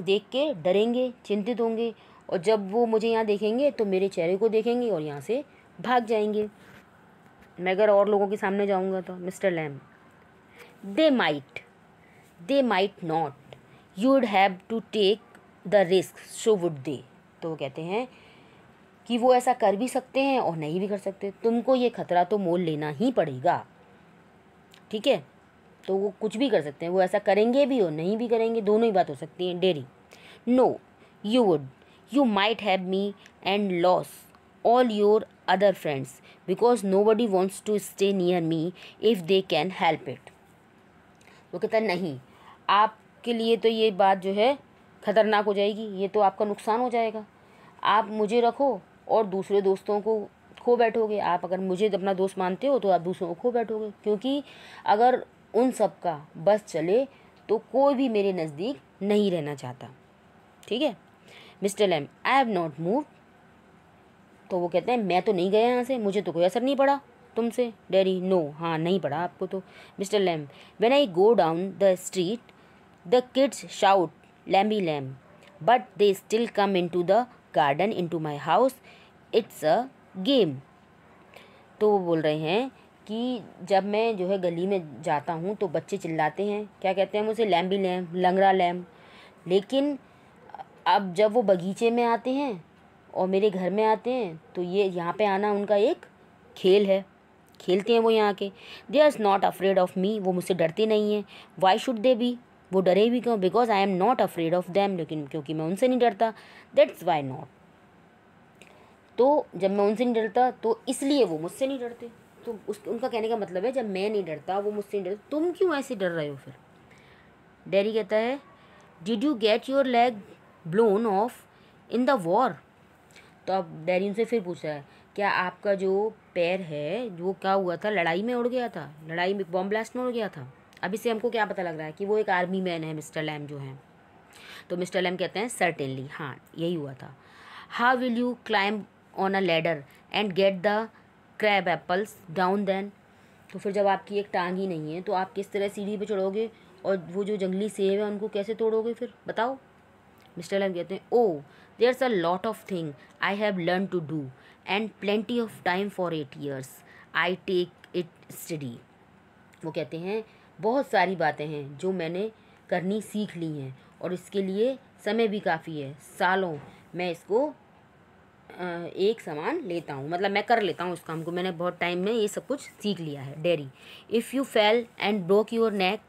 देख के डरेंगे चिंतित होंगे और जब वो मुझे यहाँ देखेंगे तो मेरे चेहरे को देखेंगे और यहाँ से भाग जाएंगे मैं अगर और लोगों के सामने जाऊँगा तो mister Lamb they might they might not you'd have to take the risk so would they तो वो कहते हैं कि वो ऐसा कर भी सकते हैं और नहीं भी कर सकते तुमको ये खतरा तो मोल लेना ही पड़ेगा ठीक है तो वो कुछ भी कर सकते हैं वो ऐसा करेंगे भी और नहीं भी करेंगे दोनों ही बात हो सकती है Derry no you would you might have me and lose all your other friends because nobody wants to stay near me if they can help it वो कहता है नहीं आपके लिए तो ये बात जो है ख़तरनाक हो जाएगी ये तो आपका नुकसान हो जाएगा आप मुझे रखो और दूसरे दोस्तों को खो बैठोगे आप अगर मुझे अपना दोस्त मानते हो तो आप दूसरों को खो बैठोगे क्योंकि अगर उन सब का बस चले तो कोई भी मेरे नज़दीक नहीं रहना चाहता ठीक है mister Lamb I have not move तो वो कहते हैं मैं तो नहीं गया यहाँ से मुझे तो कोई असर नहीं पड़ा तुमसे डैडी नो हाँ नहीं पड़ा आपको तो mister Lamb when I go down the street the kids shout Lamby Lamb but they still come in to the garden into my house it's a game तो वो बोल रहे हैं कि जब मैं जो है गली में जाता हूँ तो बच्चे चिल्लाते हैं क्या कहते हैं मुझे लैम्बी लैम लंगड़ा लैम लेकिन अब जब वो बगीचे में आते हैं और मेरे घर में आते हैं तो ये यहाँ पे आना उनका एक खेल है खेलते हैं वो यहाँ के they are not afraid of me वो मुझसे डरते नहीं हैं वाई शुड दे बी वो डरे भी क्यों because I am not afraid of them लेकिन क्योंकि मैं उनसे नहीं डरता दैट्स वाई नॉट तो जब मैं उनसे नहीं डरता तो इसलिए वो मुझसे नहीं डरते तो उस उनका कहने का मतलब है जब मैं नहीं डरता वो मुझसे नहीं डरता तुम क्यों ऐसे डर रहे हो फिर डैडी कहता है did you get your leg blown off in the war तो अब डैडी उनसे फिर पूछ रहा है क्या आपका जो पैर है वो क्या हुआ था लड़ाई में उड़ गया था लड़ाई में बॉम्ब ब्लास्ट में उड़ गया था अब इससे हमको क्या पता लग रहा है कि वो एक आर्मी मैन है मिस्टर लैम जो हैं तो मिस्टर लैम कहते हैं सर्टेनली हाँ यही हुआ था how will you climb on a ladder and get the crab apples down then तो फिर जब आपकी एक टांग ही नहीं है तो आप किस तरह सीढ़ी पे चढ़ोगे और वो जो जंगली सेब है उनको कैसे तोड़ोगे फिर बताओ मिस्टर लैम कहते हैं oh there's a lot of thing I have learn to do and plenty of time for eight years I take it study वो कहते हैं बहुत सारी बातें हैं जो मैंने करनी सीख ली हैं और इसके लिए समय भी काफ़ी है सालों मैं इसको एक सामान लेता हूँ मतलब मैं कर लेता हूँ उस काम को मैंने बहुत टाइम में ये सब कुछ सीख लिया है Derry if you fell and broke your neck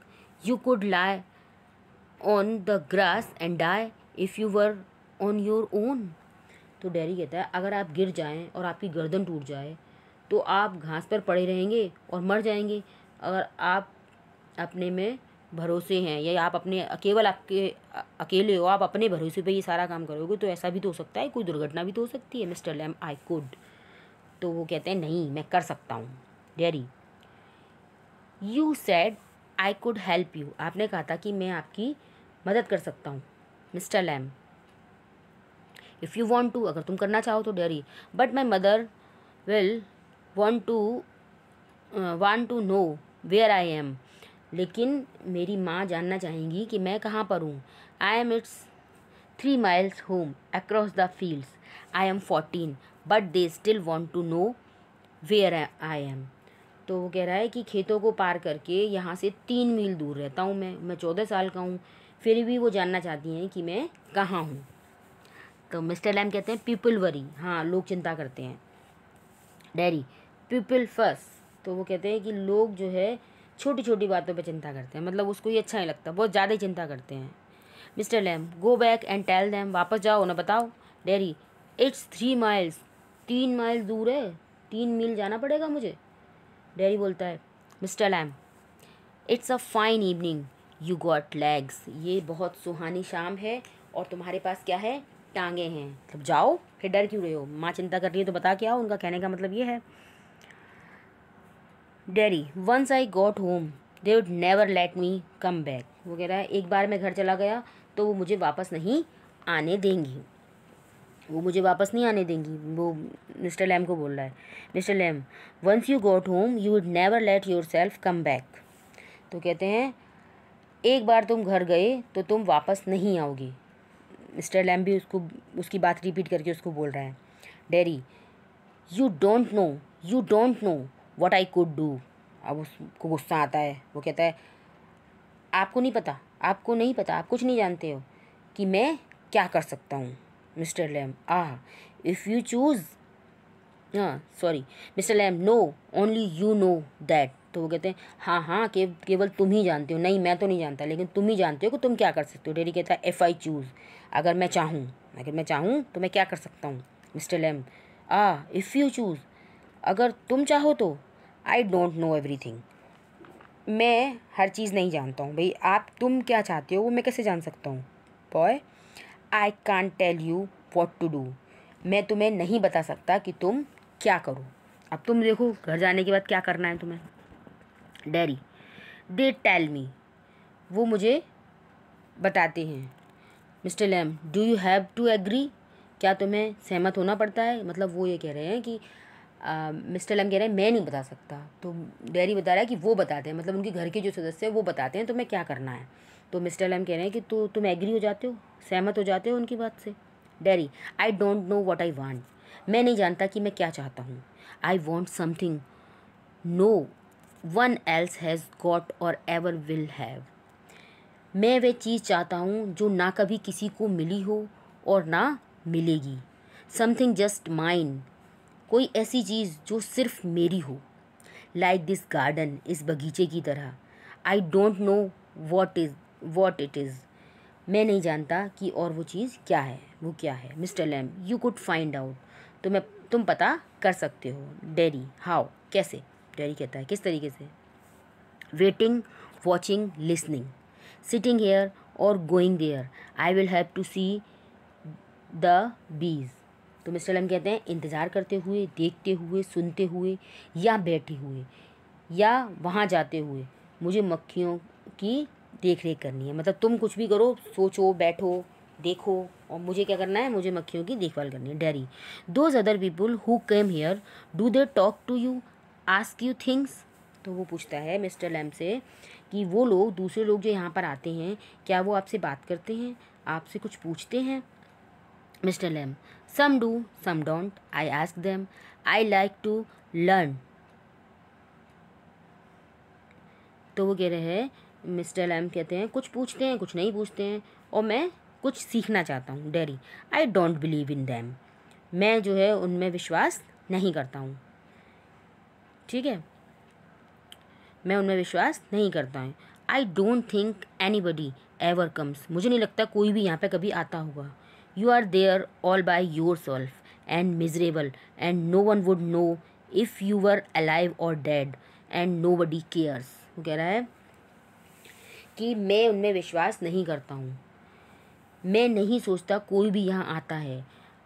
you could lie on the grass and die if you were on your own तो डेरी कहता है अगर आप गिर जाएं और आपकी गर्दन टूट जाए तो आप घास पर पड़े रहेंगे और मर जाएंगे अगर आप अपने में भरोसे हैं या आप अपने केवल आपके अकेले हो आप अपने भरोसे पे ये सारा काम करोगे तो ऐसा भी तो हो सकता है कोई दुर्घटना भी तो हो सकती है मिस्टर लैम आई कुड तो वो कहते हैं नहीं मैं कर सकता हूँ Derry you said I could help you आपने कहा था कि मैं आपकी मदद कर सकता हूँ mister Lamb if you want to अगर तुम करना चाहो तो Derry but my mother will want to want to know where I am लेकिन मेरी माँ जानना चाहेंगी कि मैं कहाँ पर हूँ I am it's three miles home across the fields I am fourteen but they still want to know where I am तो वो कह रहा है कि खेतों को पार करके यहाँ से तीन मील दूर रहता हूँ मैं मैं चौदह साल का हूँ फिर भी वो जानना चाहती हैं कि मैं कहाँ हूँ तो मिस्टर लैम कहते हैं पीपल वरी हाँ लोग चिंता करते हैं डैरी पीपल फर्स्ट तो वो कहते हैं कि लोग जो है छोटी छोटी बातों पे चिंता करते हैं मतलब उसको ये अच्छा नहीं लगता बहुत ज़्यादा ही चिंता करते हैं mister Lamb go back and tell them वापस जाओ उन्हें बताओ डेरी इट्स थ्री माइल्स तीन माइल दूर है तीन मील जाना पड़ेगा मुझे डेरी बोलता है mister Lamb it's a fine evening you got legs ये बहुत सुहानी शाम है और तुम्हारे पास क्या है टांगे हैं मतलब जाओ फिर डर क्यों रहे हो माँ चिंता कर रही है तो बता क्या हो उनका कहने का मतलब ये है daddy once I got home they would never let me come back वो कह रहा है एक बार मैं घर चला गया तो वो मुझे वापस नहीं आने देंगी वो मुझे वापस नहीं आने देंगी वो मिस्टर लैम को बोल रहा है mister Lamb once you got home you would never let yourself come back तो कहते हैं एक बार तुम घर गए तो तुम वापस नहीं आओगे मिस्टर लैम भी उसको उसकी बात रिपीट करके उसको बोल रहा है Derry you don't know you don't know what I could do अब उसको गुस्सा आता है वो कहता है आपको नहीं पता आपको नहीं पता आप कुछ नहीं जानते हो कि मैं क्या कर सकता हूँ mister Lamb ah if you choose हाँ sorry mister Lamb no only you know that तो वो कहते हैं हाँ हाँ के, केवल तुम ही जानते हो नहीं मैं तो नहीं जानता लेकिन तुम ही जानते हो कि तुम क्या कर सकते हो डेरी कहता है एफ़ आई चूज़ अगर मैं चाहूँ अगर मैं चाहूँ तो मैं क्या कर सकता हूँ mister Lamb ah if you choose अगर तुम चाहो तो आई डोंट नो एवरीथिंग मैं हर चीज़ नहीं जानता हूँ भाई आप तुम क्या चाहते हो वो मैं कैसे जान सकता हूँ boy I can't tell you what to do मैं तुम्हें नहीं बता सकता कि तुम क्या करो अब तुम देखो घर जाने के बाद क्या करना है तुम्हें डैरी दे टेल मी वो मुझे बताते हैं mister Lamb do you have to agree क्या तुम्हें सहमत होना पड़ता है मतलब वो ये कह रहे हैं कि मिस्टर लम कह रहे हैं मैं नहीं बता सकता तो डैरी बता रहा है कि वो बताते हैं मतलब उनके घर के जो सदस्य हैं वो बताते हैं तो मैं क्या करना है तो मिस्टर लम कह रहे हैं कि तो तुम एग्री हो जाते हो सहमत हो जाते हो उनकी बात से Derry I don't know what I want मैं नहीं जानता कि मैं क्या चाहता हूँ I want something no one else has got और एवर विल हैव मैं वह चीज़ चाहता हूँ जो ना कभी किसी को मिली हो और ना मिलेगी समथिंग जस्ट माइंड कोई ऐसी चीज़ जो सिर्फ मेरी हो लाइक दिस गार्डन इस बगीचे की तरह I don't know what is what it is मैं नहीं जानता कि और वो चीज़ क्या है वो क्या है mister Lamb you could find out तो मैं तुम पता कर सकते हो डेरी हाउ कैसे डेरी कहता है किस तरीके से waiting watching listening sitting here और going there I will have to see the bees तो मिस्टर लम कहते हैं इंतज़ार करते हुए देखते हुए सुनते हुए या बैठे हुए या वहाँ जाते हुए मुझे मक्खियों की देख रेख करनी है मतलब तुम कुछ भी करो सोचो बैठो देखो और मुझे क्या करना है मुझे मक्खियों की देखभाल करनी है Derry those other people who came here do they talk to you ask you things तो वो पूछता है मिस्टर लैम से कि वो लोग दूसरे लोग जो यहाँ पर आते हैं क्या वो आपसे बात करते हैं आपसे कुछ पूछते हैं mister Lamb Some do, some don't. I ask them. I like to learn. तो वो कह रहे हैं मिस्टर लैम कहते हैं कुछ पूछते हैं कुछ नहीं पूछते हैं और मैं कुछ सीखना चाहता हूँ Derry I don't believe in them मैं जो है उनमें विश्वास नहीं करता हूँ ठीक है मैं उनमें विश्वास नहीं करता हूँ I don't think anybody ever comes मुझे नहीं लगता कोई भी यहाँ पे कभी आता होगा you there all by yourself and miserable and no one would know if you you alive और dead and nobody cares वो कह रहा है कि मैं उनमें विश्वास नहीं करता हूँ मैं नहीं सोचता कोई भी यहाँ आता है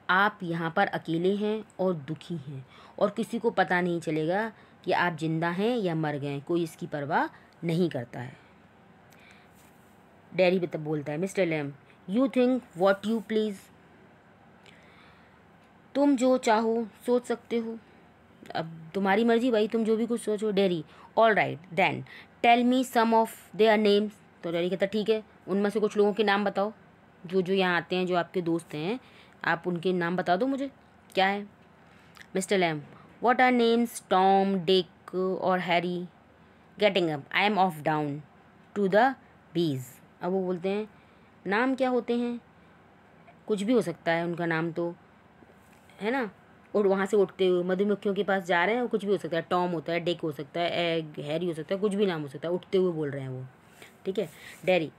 आप यहाँ पर अकेले हैं और दुखी हैं और किसी को पता नहीं चलेगा कि आप जिंदा हैं या मर गए कोई इसकी परवाह नहीं करता है डैरी भी तब बोलता है mister Lamb you think what you please तुम जो चाहो सोच सकते हो अब तुम्हारी मर्जी भाई तुम जो भी कुछ सोचो Derry all right then tell me some of their names तो डेरी कहता ठीक है उनमें से कुछ लोगों के नाम बताओ जो जो यहाँ आते हैं जो आपके दोस्त हैं आप उनके नाम बता दो मुझे क्या है mister Lamb what are names Tom Dick और Harry getting up I am off down to the bees अब वो बोलते हैं नाम क्या होते हैं कुछ भी हो सकता है उनका नाम तो है ना और वहाँ से उठते हुए मधुमक्खियों के पास जा रहे हैं और कुछ भी हो सकता है टॉम होता है डेक हो सकता है एग हैरी हो सकता है कुछ भी नाम हो सकता है उठते हुए बोल रहे हैं वो ठीक है Derry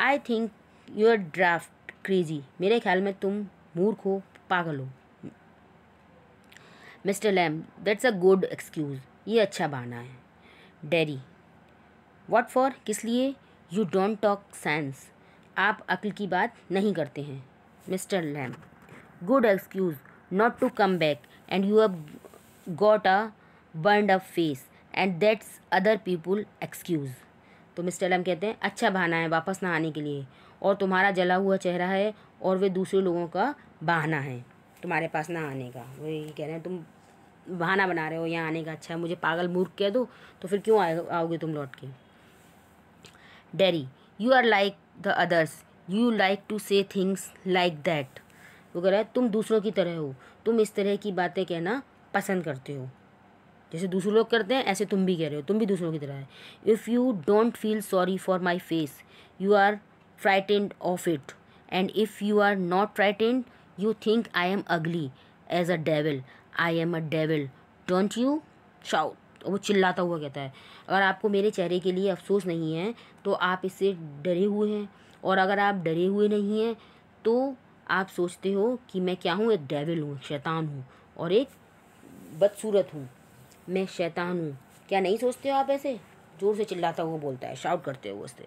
I think you are daft crazy मेरे ख्याल में तुम मूर्ख हो पागल हो mister Lamb that's a good excuse ये अच्छा बहाना है डैरी वॉट फॉर किस लिए यू डोंट टॉक सेंस आप अक्ल की बात नहीं करते हैं mister Lamb good excuse not to come back and you have got a burn up face and that's other people excuse तो मिस्टर लैम कहते हैं अच्छा बहाना है वापस ना आने के लिए और तुम्हारा जला हुआ चेहरा है और वे दूसरे लोगों का बहाना है तुम्हारे पास ना आने का वो यही कह रहे हैं तुम बहाना बना रहे हो यहाँ आने का अच्छा है मुझे पागल मूर्ख कह दो तो फिर क्यों आओगे तुम लौट के Derry you are like the others you like to say things like that वो कह रहा है तुम दूसरों की तरह हो तुम इस तरह की बातें कहना पसंद करते हो जैसे दूसरे लोग करते हैं ऐसे तुम भी कह रहे हो तुम भी दूसरों की तरह है if you don't feel sorry for my face you are frightened of it and if you are not frightened you think I am ugly as a devil I am a devil don't you shout वो चिल्लाता हुआ कहता है और आपको मेरे चेहरे के लिए अफसोस नहीं है तो आप इससे डरे हुए हैं और अगर आप डरे हुए नहीं हैं तो आप सोचते हो कि मैं क्या हूँ एक डेविल हूँ शैतान हूँ और एक बदसूरत हूँ मैं शैतान हूँ क्या नहीं सोचते हो आप ऐसे ज़ोर से चिल्लाता हुआ बोलता है शाउट करते हो उससे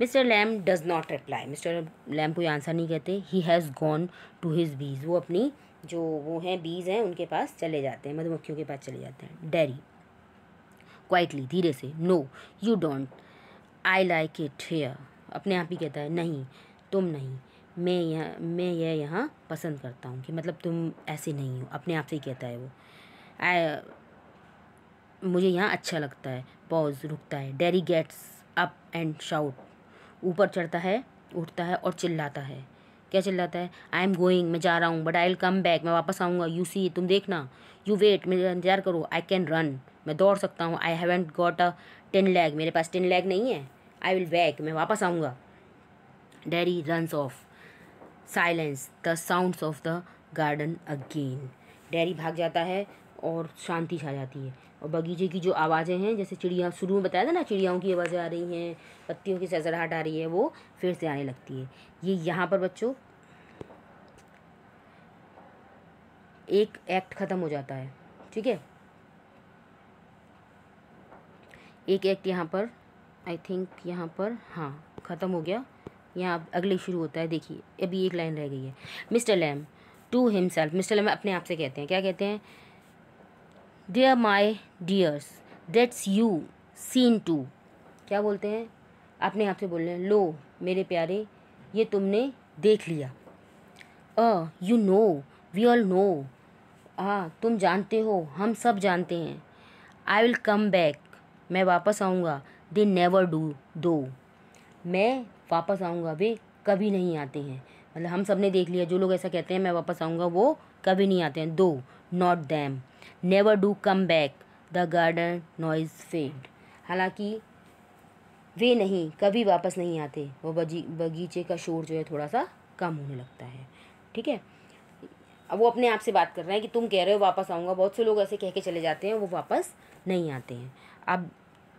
mister Lamb does not reply mister Lamb कोई आंसर नहीं कहते ही has gone to his bees वो अपनी जो वो हैं बीज हैं उनके पास चले जाते हैं मधुमक्खियों के पास चले जाते हैं डेरी क्वाइटली धीरे से no you don't I like it here अपने आप ही कहता है नहीं तुम नहीं मैं यह मैं यह यहाँ पसंद करता हूँ कि मतलब तुम ऐसे नहीं हो अपने आप से ही कहता है वो आई मुझे यहाँ अच्छा लगता है पॉज रुकता है Derry gets up and shout ऊपर चढ़ता है उठता है और चिल्लाता है क्या चिल्लाता है आई एम गोइंग मैं जा रहा हूँ but I will come back मैं वापस आऊँगा यू सी तुम देखना यू वेट मेरा इंतजार करो आई कैन रन मैं दौड़ सकता हूँ I haven't got a tin leg मेरे पास टेन लैग नहीं है आई विल बैक मैं वापस आऊँगा Derry runs off silence the sound of the garden again Derry भाग जाता है और शांति छा जाती है और बगीचे की जो आवाज़ें हैं जैसे चिड़िया शुरू में बताया था ना चिड़ियाओं की आवाज़ें आ रही हैं पत्तियों की सजराहट आ रही है वो फिर से आने लगती है ये यहाँ पर बच्चों एक एक्ट ख़त्म हो जाता है ठीक है एक एक्ट यहाँ पर आई थिंक यहाँ पर हाँ ख़त्म हो गया यहाँ अब अगले शुरू होता है देखिए अभी एक लाइन रह गई है mister Lamb to himself mister Lamb अपने आप से कहते हैं क्या कहते हैं dear my dears that's you seen to क्या बोलते हैं अपने आप से बोल रहे हैं लो मेरे प्यारे ये तुमने देख लिया uh you know we all know हाँ तुम जानते हो हम सब जानते हैं आई विल कम बैक मैं वापस आऊँगा दे नेवर डू दो मैं वापस आऊँगा वे कभी नहीं आते हैं मतलब हम सब ने देख लिया जो लोग ऐसा कहते हैं मैं वापस आऊँगा वो कभी नहीं आते हैं दो not them never do come back the garden noise fade हालांकि वे नहीं कभी वापस नहीं आते वो बगी बगीचे का शोर जो है थोड़ा सा कम होने लगता है ठीक है अब वो अपने आप से बात कर रहे हैं कि तुम कह रहे हो वापस आऊँगा बहुत से लोग ऐसे कह के चले जाते हैं वो वापस नहीं आते हैं अब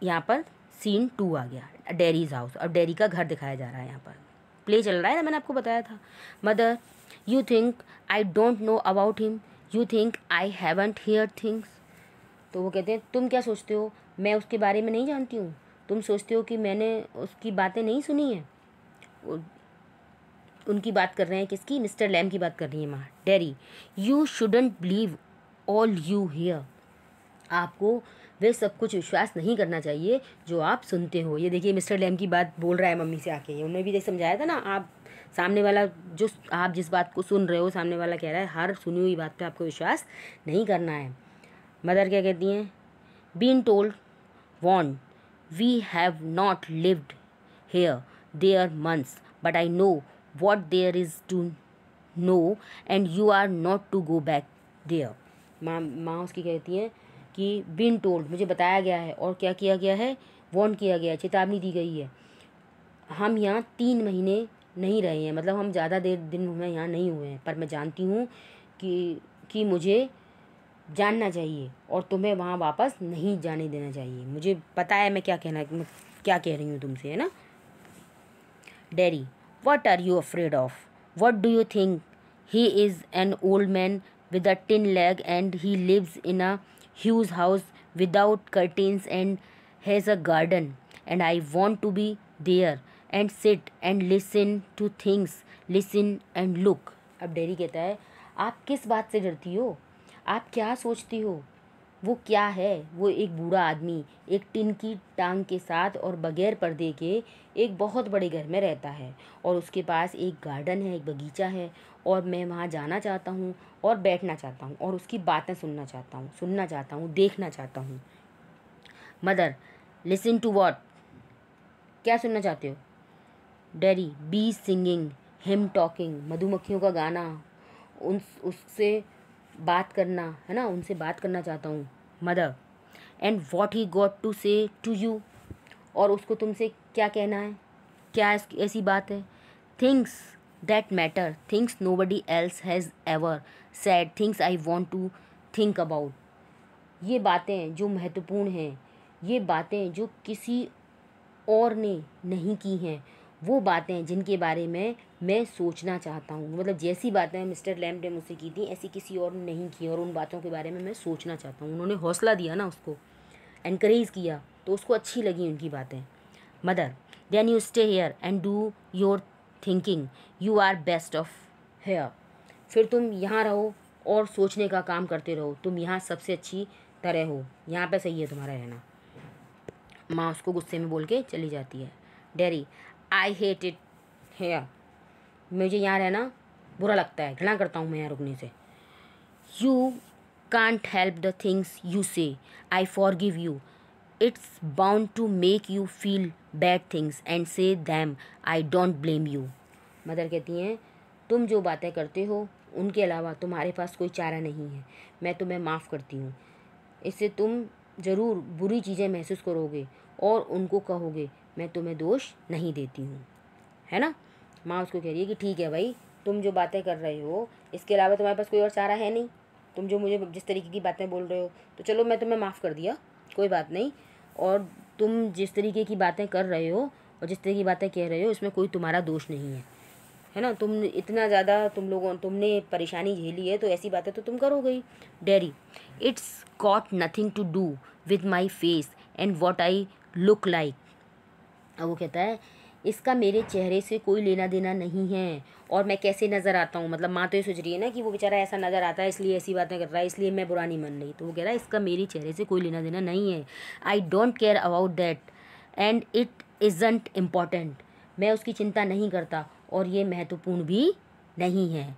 यहाँ पर सीन टू आ गया डेरीज हाउस अब डेरी का घर दिखाया जा रहा है यहाँ पर प्ले चल रहा है ना मैंने आपको बताया था mother you think I don't know about him you think I haven't hear things तो वो कहते हैं तुम क्या सोचते हो मैं उसके बारे में नहीं जानती हूँ तुम सोचते हो कि मैंने उसकी बातें नहीं सुनी है उनकी बात कर रहे हैं किसकी मिस्टर लैम की बात कर रही है माँ Derry you shouldn't believe all you hear आपको वे सब कुछ विश्वास नहीं करना चाहिए जो आप सुनते हो ये देखिए मिस्टर लैम की बात बोल रहा है मम्मी से आके उन्होंने भी जैसे तो समझाया था ना आप सामने वाला जो आप जिस बात को सुन रहे हो सामने वाला कह रहा है हर सुनी हुई बात पर आपको विश्वास नहीं करना है मदर क्या कहती हैं been told one we have not lived here there months but I know what there is to know and you are not to go back there माँ माँ उसकी कहती हैं कि बिन टोल्ड मुझे बताया गया है और क्या किया गया है वॉन किया गया है चेतावनी दी गई है हम यहाँ तीन महीने नहीं रहे हैं मतलब हम ज़्यादा देर दिन में यहाँ नहीं हुए हैं पर मैं जानती हूँ कि कि मुझे जानना चाहिए और तुम्हें वहाँ वापस नहीं जाने देना चाहिए मुझे पता है मैं क्या कहना क्या कह रही हूँ तुमसे है ना Derry what are you afraid of what do you think he is an old man with a tin leg and he lives in a huge house without curtains and has a garden and I want to be there and sit and listen to things listen and look अब डेरी कहता है आप किस बात से डरती हो आप क्या सोचती हो वो क्या है वो एक बूढ़ा आदमी एक टिन की टांग के साथ और बगैर पर्दे के एक बहुत बड़े घर में रहता है और उसके पास एक गार्डन है एक बगीचा है और मैं वहाँ जाना चाहता हूँ और बैठना चाहता हूँ और उसकी बातें सुनना चाहता हूँ सुनना चाहता हूँ देखना चाहता हूँ मदर लिसन टू वॉट क्या सुनना चाहते हो daddy bee singing him talking मधुमक्खियों का गाना उन उससे बात करना है ना उनसे बात करना चाहता हूँ mother and what he got to say to you और उसको तुमसे क्या कहना है क्या ऐसी बात है things that matter things nobody else has ever said things I want to think about ये बातें जो महत्वपूर्ण हैं ये बातें जो किसी और ने नहीं की हैं वो बातें जिनके बारे में मैं सोचना चाहता हूँ मतलब जैसी बातें मिस्टर लैम्प ने मुझसे की थी ऐसी किसी और ने नहीं की और उन बातों के बारे में मैं सोचना चाहता हूँ उन्होंने हौसला दिया ना उसको इनक्रेज़ किया तो उसको अच्छी लगी उनकी बातें mother then you stay here and do your thinking you are best of here फिर तुम यहाँ रहो और सोचने का काम करते रहो तुम यहाँ सबसे अच्छी तरह हो यहाँ पे सही है तुम्हारा रहना माँ उसको गुस्से में बोल के चली जाती है Derry I hate it here मुझे यहाँ रहना बुरा लगता है घृणा करता हूँ मैं यहाँ रुकने से you can't help the things you say I forgive you it's bound to make you feel bad things and say them I don't blame you mother कहती हैं तुम जो बातें करते हो उनके अलावा तुम्हारे पास कोई चारा नहीं है मैं तुम्हें माफ़ करती हूँ इससे तुम ज़रूर बुरी चीज़ें महसूस करोगे और उनको कहोगे मैं तुम्हें दोष नहीं देती हूँ है ना माँ उसको कह रही है कि ठीक है भाई तुम जो बातें कर रहे हो इसके अलावा तुम्हारे पास कोई और चारा है नहीं तुम जो मुझे जिस तरीके की बातें बोल रहे हो तो चलो मैं तुम्हें माफ़ कर दिया कोई बात नहीं और तुम जिस तरीके की बातें कर रहे हो और जिस तरीके की बातें कह रहे हो इसमें कोई तुम्हारा दोष नहीं है है ना तुम इतना ज़्यादा तुम लोगों तुमने परेशानी झेली है तो ऐसी बातें तो तुम करोगे ही Derry it's got nothing to do with my face and what I look like और वो कहता है इसका मेरे चेहरे से कोई लेना देना नहीं है और मैं कैसे नज़र आता हूँ मतलब माँ तो ये सोच रही है ना कि वो बेचारा ऐसा नज़र आता है इसलिए ऐसी बातें कर रहा है इसलिए मैं बुरा नहीं मान रही तो वो कह रहा है इसका मेरे चेहरे से कोई लेना देना नहीं है I don't care about that and it isn't important मैं उसकी चिंता नहीं करता और ये महत्वपूर्ण भी नहीं है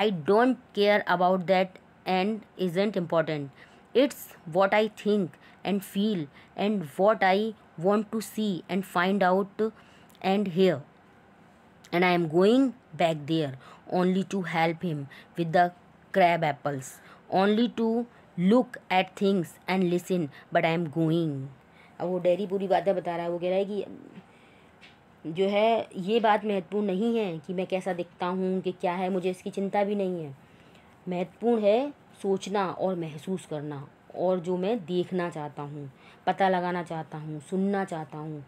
I don't care about that and isn't important it's what I think and feel and what I want to see and find out and hear and I am going back there only to help him with the crab apples, only to look at things and listen, but I am going. अब वो डेरी पूरी बातें बता रहा है वो कह रहा है कि जो है ये बात महत्वपूर्ण नहीं है कि मैं कैसा दिखता हूँ कि क्या है मुझे इसकी चिंता भी नहीं है महत्वपूर्ण है सोचना और महसूस करना और जो मैं देखना चाहता हूँ पता लगाना चाहता हूँ सुनना चाहता हूँ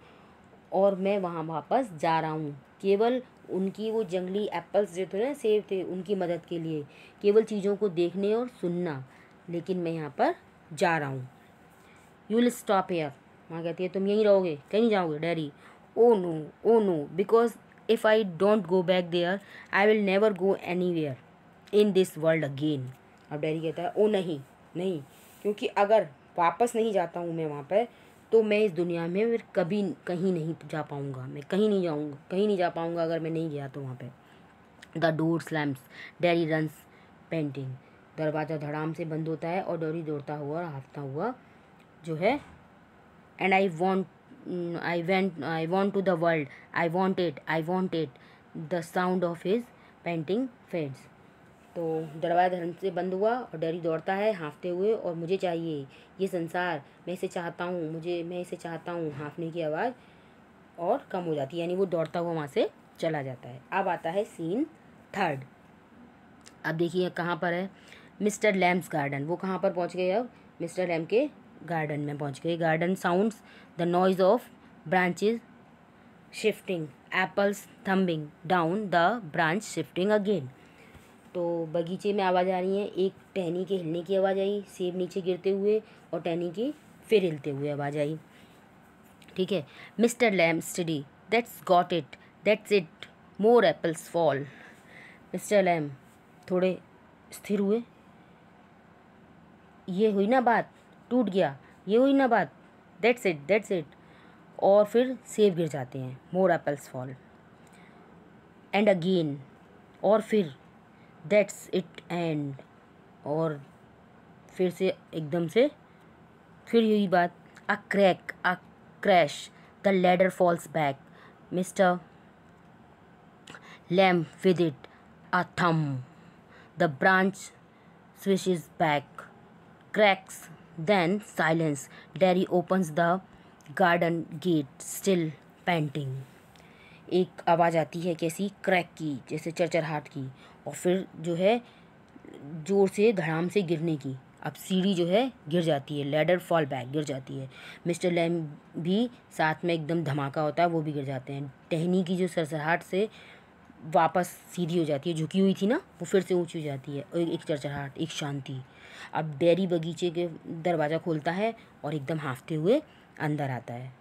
और मैं वहाँ वापस जा रहा हूँ केवल उनकी वो जंगली एप्पल्स जो थे ना थे उनकी मदद के लिए केवल चीज़ों को देखने और सुनना लेकिन मैं यहाँ पर जा रहा हूँ यू विल स्टॉप हेयर माँ कहती है तुम यहीं रहोगे कहीं जाओगे daddy oh no oh no because if I don't go back there I will never go anywhere in this world again अब डैडी कहता है ओ oh नहीं नहीं क्योंकि अगर वापस नहीं जाता हूँ मैं वहाँ पर तो मैं इस दुनिया में फिर कभी कहीं नहीं जा पाऊँगा मैं कहीं नहीं जाऊँगा कहीं नहीं जा पाऊँगा अगर मैं नहीं गया तो वहाँ पर the door slams Derry runs panting दरवाज़ा धड़ाम से बंद होता है और डोरी दौड़ता हुआ और हाँफता हुआ जो है and I want I went I want to the world I want it I want it the sound of his panting fades तो डरवाया धर्म से बंद हुआ और डरी दौड़ता है हाँफते हुए और मुझे चाहिए ये संसार मैं इसे चाहता हूँ मुझे मैं इसे चाहता हूँ हाँफने की आवाज़ और कम हो जाती है यानी वो दौड़ता हुआ वहाँ से चला जाता है अब आता है सीन थर्ड अब देखिए कहाँ पर है मिस्टर लैम्स गार्डन वो कहाँ पर पहुँच गए अब मिस्टर लैम के गार्डन में पहुँच गए garden sounds the noise of branches shifting apples thumping down the branch shifting again तो बगीचे में आवाज़ आ रही है एक टहनी के हिलने की आवाज़ आई सेब नीचे गिरते हुए और टहनी के फिर हिलते हुए आवाज़ आई ठीक है mister Lamb steady that's got it that's it more apples fall mister Lamb थोड़े स्थिर हुए ये हुई ना बात टूट गया ये हुई ना बात दैट्स इट दैट्स इट और फिर सेब गिर जाते हैं more apples fall and again और फिर दैट्स इट एंड और फिर से एकदम से फिर यही बात a crack a crash the ladder falls back mister Lamb with it a thump the branch swishes back cracks then silence Derry opens the garden gate still panting एक आवाज़ आती है कैसी क्रैक की जैसे हाट की और फिर जो है ज़ोर से धड़ाम से गिरने की अब सीढ़ी जो है गिर जाती है लेडर फॉल बैक गिर जाती है मिस्टर लैम भी साथ में एकदम धमाका होता है वो भी गिर जाते हैं टहनी की जो सरसराहट से वापस सीधी हो जाती है झुकी हुई थी ना वो फिर से ऊंची हो जाती है और एक चरचराहट एक शांति अब डेरी बगीचे के दरवाज़ा खोलता है और एकदम हाँफते हुए अंदर आता है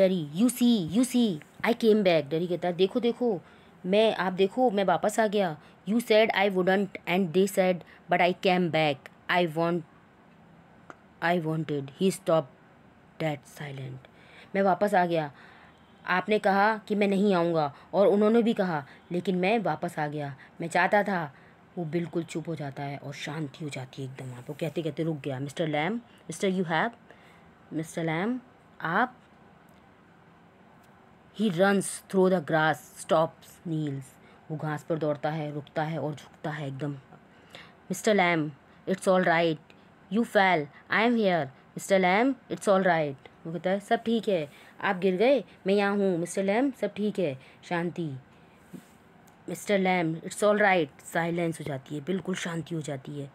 Derry you see you see I came back Derry कहता है देखो देखो मैं आप देखो मैं वापस आ गया you said I wouldn't and they said but I came back I want I wanted he stop that silent मैं वापस आ गया आपने कहा कि मैं नहीं आऊँगा और उन्होंने भी कहा लेकिन मैं वापस आ गया मैं चाहता था वो बिल्कुल चुप हो जाता है और शांति हो जाती है एकदम आप वो कहते कहते रुक गया mister Lamb mister you have mister Lamb आप he runs through the grass stops kneels वो घास पर दौड़ता है रुकता है और झुकता है एकदम mister Lamb it's all right you fell I am here mister Lamb it's all right वो कहता है सब ठीक है आप गिर गए मैं यहाँ हूँ मिस्टर लैम सब ठीक है शांति mister Lamb it's all right silence हो जाती है बिल्कुल शांति हो जाती है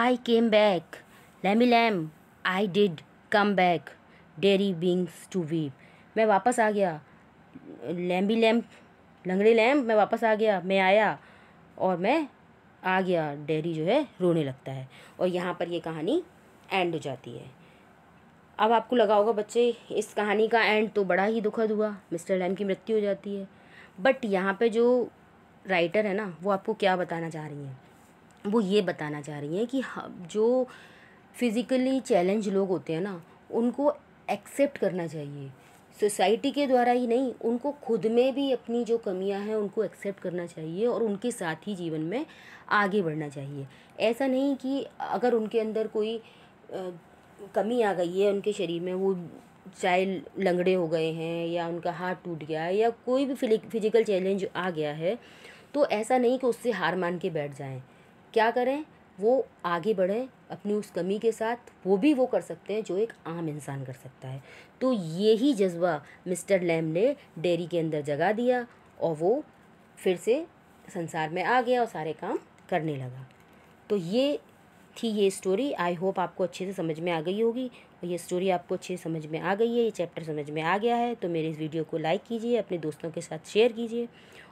I came back Lamey Lamb I did come back Derry begins to weep मैं वापस आ गया लैम्बी लैम्प लंगड़ी लैम्प मैं वापस आ गया मैं आया और मैं आ गया डेरी जो है रोने लगता है और यहाँ पर ये कहानी एंड हो जाती है अब आपको लगा होगा बच्चे इस कहानी का एंड तो बड़ा ही दुखद हुआ मिस्टर लैम की मृत्यु हो जाती है बट यहाँ पे जो राइटर है ना वो आपको क्या बताना चाह रही हैं वो ये बताना चाह रही हैं कि जो फिज़िकली चैलेंज लोग होते हैं ना उनको एक्सेप्ट करना चाहिए सोसाइटी के द्वारा ही नहीं उनको खुद में भी अपनी जो कमियां हैं उनको एक्सेप्ट करना चाहिए और उनके साथ ही जीवन में आगे बढ़ना चाहिए ऐसा नहीं कि अगर उनके अंदर कोई कमी आ गई है उनके शरीर में वो चाहे लंगड़े हो गए हैं या उनका हाथ टूट गया है या कोई भी फिजिकल चैलेंज आ गया है तो ऐसा नहीं कि उससे हार मान के बैठ जाएं क्या करें वो आगे बढ़ें अपनी उस कमी के साथ वो भी वो कर सकते हैं जो एक आम इंसान कर सकता है तो यही जज्बा मिस्टर लैम ने डेरी के अंदर जगा दिया और वो फिर से संसार में आ गया और सारे काम करने लगा तो ये थी ये स्टोरी आई होप आपको अच्छे से समझ में आ गई होगी और ये स्टोरी आपको अच्छे से समझ में आ गई है ये चैप्टर समझ में आ गया है तो मेरे इस वीडियो को लाइक कीजिए अपने दोस्तों के साथ शेयर कीजिए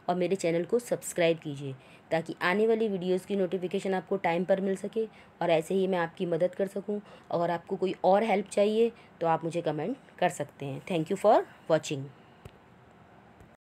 और मेरे चैनल को सब्सक्राइब कीजिए ताकि आने वाली वीडियोस की नोटिफिकेशन आपको टाइम पर मिल सके और ऐसे ही मैं आपकी मदद कर सकूं अगर आपको कोई और हेल्प चाहिए तो आप मुझे कमेंट कर सकते हैं थैंक यू फॉर वॉचिंग